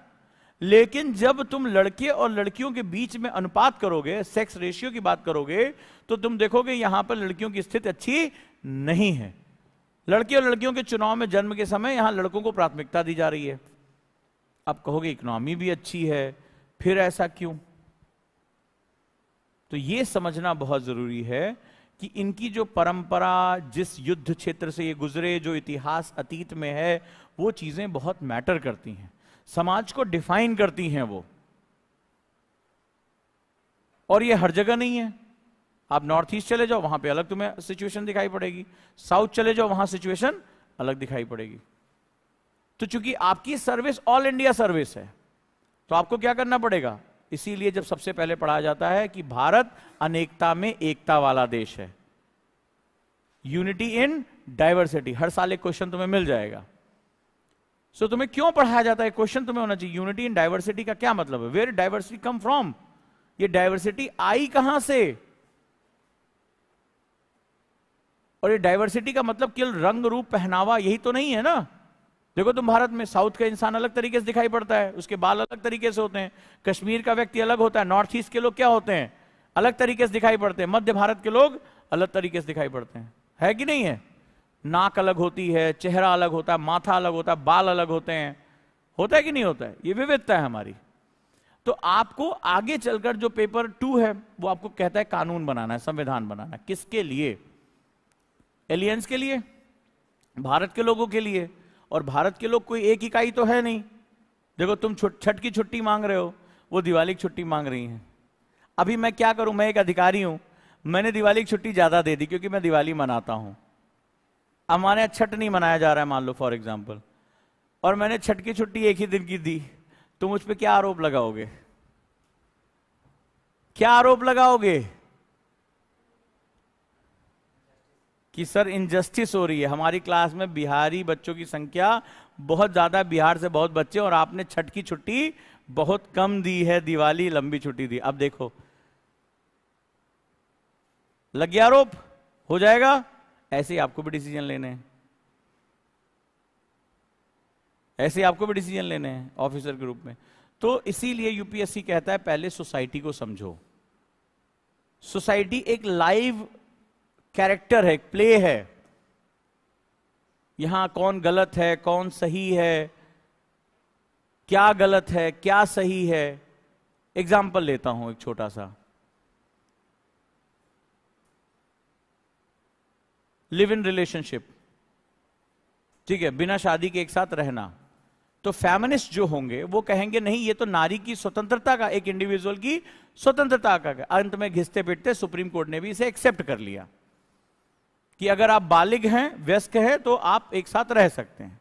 लेकिन जब तुम लड़के और लड़कियों के बीच में अनुपात करोगे सेक्स रेशियो की बात करोगे तो तुम देखोगे यहां पर लड़कियों की स्थिति अच्छी नहीं है लड़के और लड़कियों के चुनाव में जन्म के समय यहां लड़कों को प्राथमिकता दी जा रही है आप कहोगे इकोनॉमी भी अच्छी है फिर ऐसा क्यों तो यह समझना बहुत जरूरी है कि इनकी जो परंपरा जिस युद्ध क्षेत्र से ये गुजरे जो इतिहास अतीत में है वो चीजें बहुत मैटर करती हैं समाज को डिफाइन करती हैं वो और ये हर जगह नहीं है आप नॉर्थ ईस्ट चले जाओ वहां पे अलग तुम्हें सिचुएशन दिखाई पड़ेगी साउथ चले जाओ वहां सिचुएशन अलग दिखाई पड़ेगी तो चूंकि आपकी सर्विस ऑल इंडिया सर्विस है तो आपको क्या करना पड़ेगा इसीलिए जब सबसे पहले पढ़ाया जाता है कि भारत अनेकता में एकता वाला देश है यूनिटी इन डाइवर्सिटी हर साल एक क्वेश्चन तुम्हें मिल जाएगा सो so, तुम्हें क्यों पढ़ाया जाता है क्वेश्चन तुम्हें होना चाहिए यूनिटी इन डाइवर्सिटी का क्या मतलब है वेयर डाइवर्सिटी कम फ्रॉम ये डाइवर्सिटी आई कहां से और ये डाइवर्सिटी का मतलब केवल रंग रूप पहनावा यही तो नहीं है ना देखो तुम भारत में साउथ का इंसान अलग तरीके से दिखाई पड़ता है उसके बाल अलग तरीके से होते हैं कश्मीर का व्यक्ति अलग होता है नॉर्थ ईस्ट के लोग क्या होते हैं अलग तरीके से दिखाई पड़ते हैं मध्य भारत के लोग अलग तरीके से दिखाई पड़ते हैं है कि नहीं है नाक अलग होती है चेहरा अलग होता है माथा अलग होता है बाल अलग होते हैं होता है कि नहीं होता है ये विविधता है हमारी तो आपको आगे चलकर जो पेपर टू है वो आपको कहता है कानून बनाना है संविधान बनाना है किसके लिए एलियंस के लिए भारत के लोगों के लिए और भारत के लोग कोई एक इकाई तो है नहीं देखो तुम छठ की छुट्टी मांग रहे हो वो दिवाली की छुट्टी मांग रही हैं अभी मैं क्या करूं मैं एक अधिकारी हूं मैंने दिवाली की छुट्टी ज़्यादा दे दी क्योंकि मैं दिवाली मनाता हूं हमारे छठ नहीं मनाया जा रहा है मान लो फॉर एग्जाम्पल और मैंने छठ की छुट्टी एक ही दिन की दी तुम उस पर क्या आरोप लगाओगे क्या आरोप लगाओगे कि सर इनजस्टिस हो रही है हमारी क्लास में बिहारी बच्चों की संख्या बहुत ज़्यादा बिहार से बहुत बच्चे और आपने छठ की छुट्टी बहुत कम दी है दिवाली लंबी छुट्टी दी अब देखो लग गया आरोप हो जाएगा ऐसे ही आपको भी डिसीजन लेने हैं ऐसे ही आपको भी डिसीजन लेने हैं ऑफिसर के रूप में तो इसीलिए यूपीएससी कहता है पहले सोसाइटी को समझो सोसाइटी एक लाइव कैरेक्टर है प्ले है यहां कौन गलत है कौन सही है क्या गलत है क्या सही है एग्जाम्पल लेता हूं एक छोटा सा लिव इन रिलेशनशिप ठीक है बिना शादी के एक साथ रहना तो फैमिनिस्ट जो होंगे वो कहेंगे नहीं ये तो नारी की स्वतंत्रता का एक इंडिविजुअल की स्वतंत्रता का अंत में घिसते पिटते सुप्रीम कोर्ट ने भी इसे एक्सेप्ट कर लिया कि अगर आप बालिग हैं व्यस्क हैं तो आप एक साथ रह सकते हैं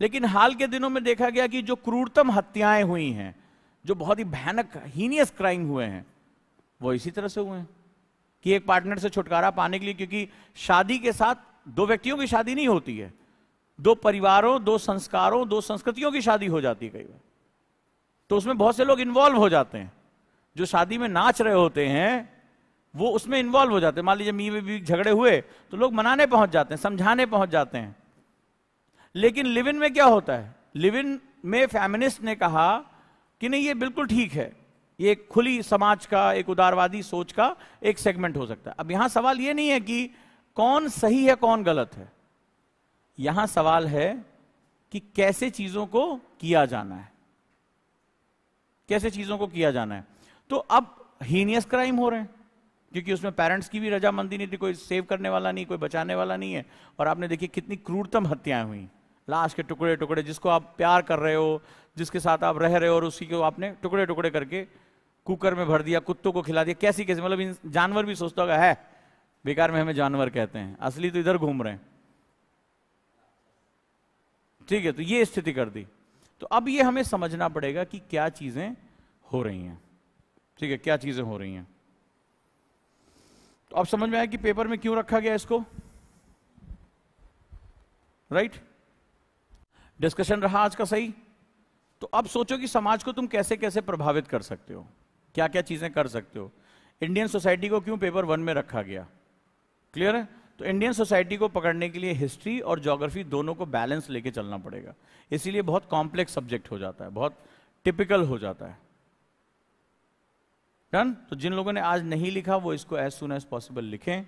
लेकिन हाल के दिनों में देखा गया कि जो क्रूरतम हत्याएं हुई हैं जो बहुत ही भयानक हीनियस क्राइम हुए हैं वो इसी तरह से हुए हैं कि एक पार्टनर से छुटकारा पाने के लिए क्योंकि शादी के साथ दो व्यक्तियों की शादी नहीं होती है दो परिवारों दो संस्कारों दो संस्कृतियों की शादी हो जाती है कई बार तो उसमें बहुत से लोग इन्वॉल्व हो जाते हैं जो शादी में नाच रहे होते हैं वो उसमें इन्वॉल्व हो जाते हैं मान लीजिए मी में झगड़े हुए तो लोग मनाने पहुंच जाते हैं समझाने पहुंच जाते हैं लेकिन लिव इन में क्या होता है लिव इन में फैमिनिस्ट ने कहा कि नहीं ये बिल्कुल ठीक है ये एक खुली समाज का एक उदारवादी सोच का एक सेगमेंट हो सकता है अब यहां सवाल ये नहीं है कि कौन सही है कौन गलत है यहां सवाल है कि कैसे चीजों को किया जाना है कैसे चीजों को किया जाना है तो अब हीनियस क्राइम हो रहे हैं क्योंकि उसमें पेरेंट्स की भी रजामंदी नहीं थी कोई सेव करने वाला नहीं कोई बचाने वाला नहीं है और आपने देखी कितनी क्रूरतम हत्याएं हुई लाश के टुकड़े टुकड़े जिसको आप प्यार कर रहे हो जिसके साथ आप रह रहे हो और उसी को आपने टुकड़े टुकड़े करके कुकर में भर दिया कुत्तों को खिला दिया कैसी कैसी मतलब जानवर भी सोचता होगा है बेकार में हमें जानवर कहते हैं असली तो इधर घूम रहे हैं ठीक है तो ये स्थिति कर दी तो अब ये हमें समझना पड़ेगा कि क्या चीज़ें हो रही हैं ठीक है क्या चीज़ें हो रही हैं तो आप समझ में आया कि पेपर में क्यों रखा गया इसको राइट right? डिस्कशन रहा आज का सही तो अब सोचो कि समाज को तुम कैसे कैसे प्रभावित कर सकते हो क्या क्या चीजें कर सकते हो इंडियन सोसाइटी को क्यों पेपर वन में रखा गया क्लियर है तो इंडियन सोसाइटी को पकड़ने के लिए हिस्ट्री और ज्योग्राफी दोनों को बैलेंस लेके चलना पड़ेगा इसीलिए बहुत कॉम्प्लेक्स सब्जेक्ट हो जाता है बहुत टिपिकल हो जाता है डन तो जिन लोगों ने आज नहीं लिखा वो इसको एज सुन एज पॉसिबल लिखें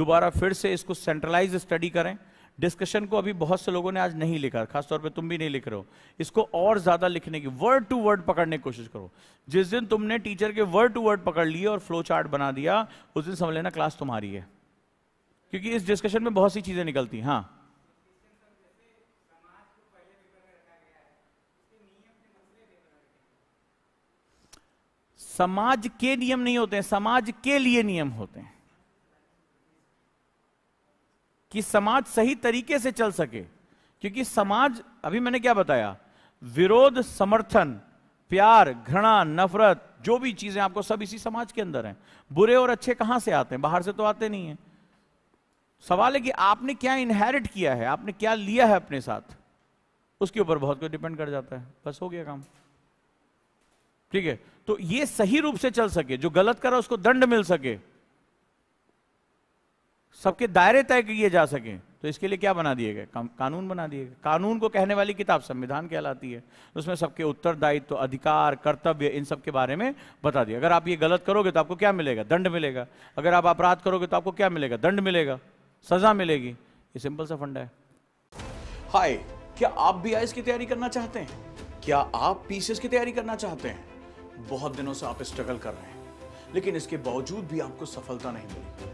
दोबारा फिर से इसको सेंट्रलाइज स्टडी करें डिस्कशन को अभी बहुत से लोगों ने आज नहीं लिखा खासतौर पे तुम भी नहीं लिख रहे हो इसको और ज्यादा लिखने की वर्ड टू वर्ड पकड़ने की कोशिश करो जिस दिन तुमने टीचर के वर्ड टू वर्ड पकड़ लिए और फ्लो चार्ट बना दिया उस दिन समझ लेना क्लास तुम्हारी है क्योंकि इस डिस्कशन में बहुत सी चीजें निकलती हैं हाँ समाज के नियम नहीं होते हैं समाज के लिए नियम होते हैं कि समाज सही तरीके से चल सके क्योंकि समाज अभी मैंने क्या बताया विरोध समर्थन प्यार घृणा नफरत जो भी चीजें आपको सब इसी समाज के अंदर हैं बुरे और अच्छे कहां से आते हैं बाहर से तो आते नहीं है सवाल है कि आपने क्या इनहेरिट किया है आपने क्या लिया है अपने साथ उसके ऊपर बहुत कुछ डिपेंड कर जाता है बस हो गया काम ठीक है तो ये सही रूप से चल सके जो गलत करा उसको दंड मिल सके सबके दायरे तय किए जा सके तो इसके लिए क्या बना दिए गए कानून बना दिए गए कानून को कहने वाली किताब संविधान कहलाती है उसमें सबके उत्तरदायित्व तो अधिकार कर्तव्य इन सब के बारे में बता दिया अगर आप ये गलत करोगे तो आपको क्या मिलेगा दंड मिलेगा अगर आप अपराध करोगे तो आपको क्या मिलेगा दंड मिलेगा सजा मिलेगी ये सिंपल सा फंडा है हाय क्या आप बी की तैयारी करना चाहते हैं क्या आप पीसीएस की तैयारी करना चाहते हैं बहुत दिनों से आप स्ट्रगल कर रहे हैं लेकिन इसके बावजूद भी आपको सफलता नहीं मिली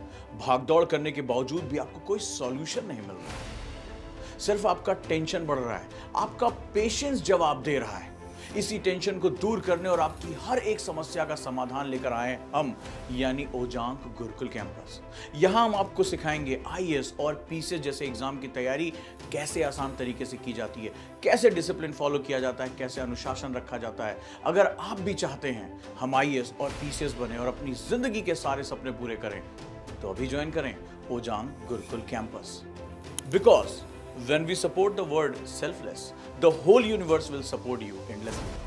भागदौड़ करने के बावजूद भी आपको कोई सॉल्यूशन नहीं मिल रहा सिर्फ आपका टेंशन बढ़ रहा है आपका पेशेंस जवाब दे रहा है इसी टेंशन को दूर करने और आपकी हर एक समस्या का समाधान लेकर आए हम यानी ओजांक गुरुकुल कैंपस यहां हम आपको सिखाएंगे आई और पीसीएस जैसे एग्जाम की तैयारी कैसे आसान तरीके से की जाती है कैसे डिसिप्लिन फॉलो किया जाता है कैसे अनुशासन रखा जाता है अगर आप भी चाहते हैं हम आई और पीसीएस बने और अपनी जिंदगी के सारे सपने पूरे करें तो अभी ज्वाइन करें Ojaank Gurukul campus because When we support the word selfless, the whole universe will support you endlessly.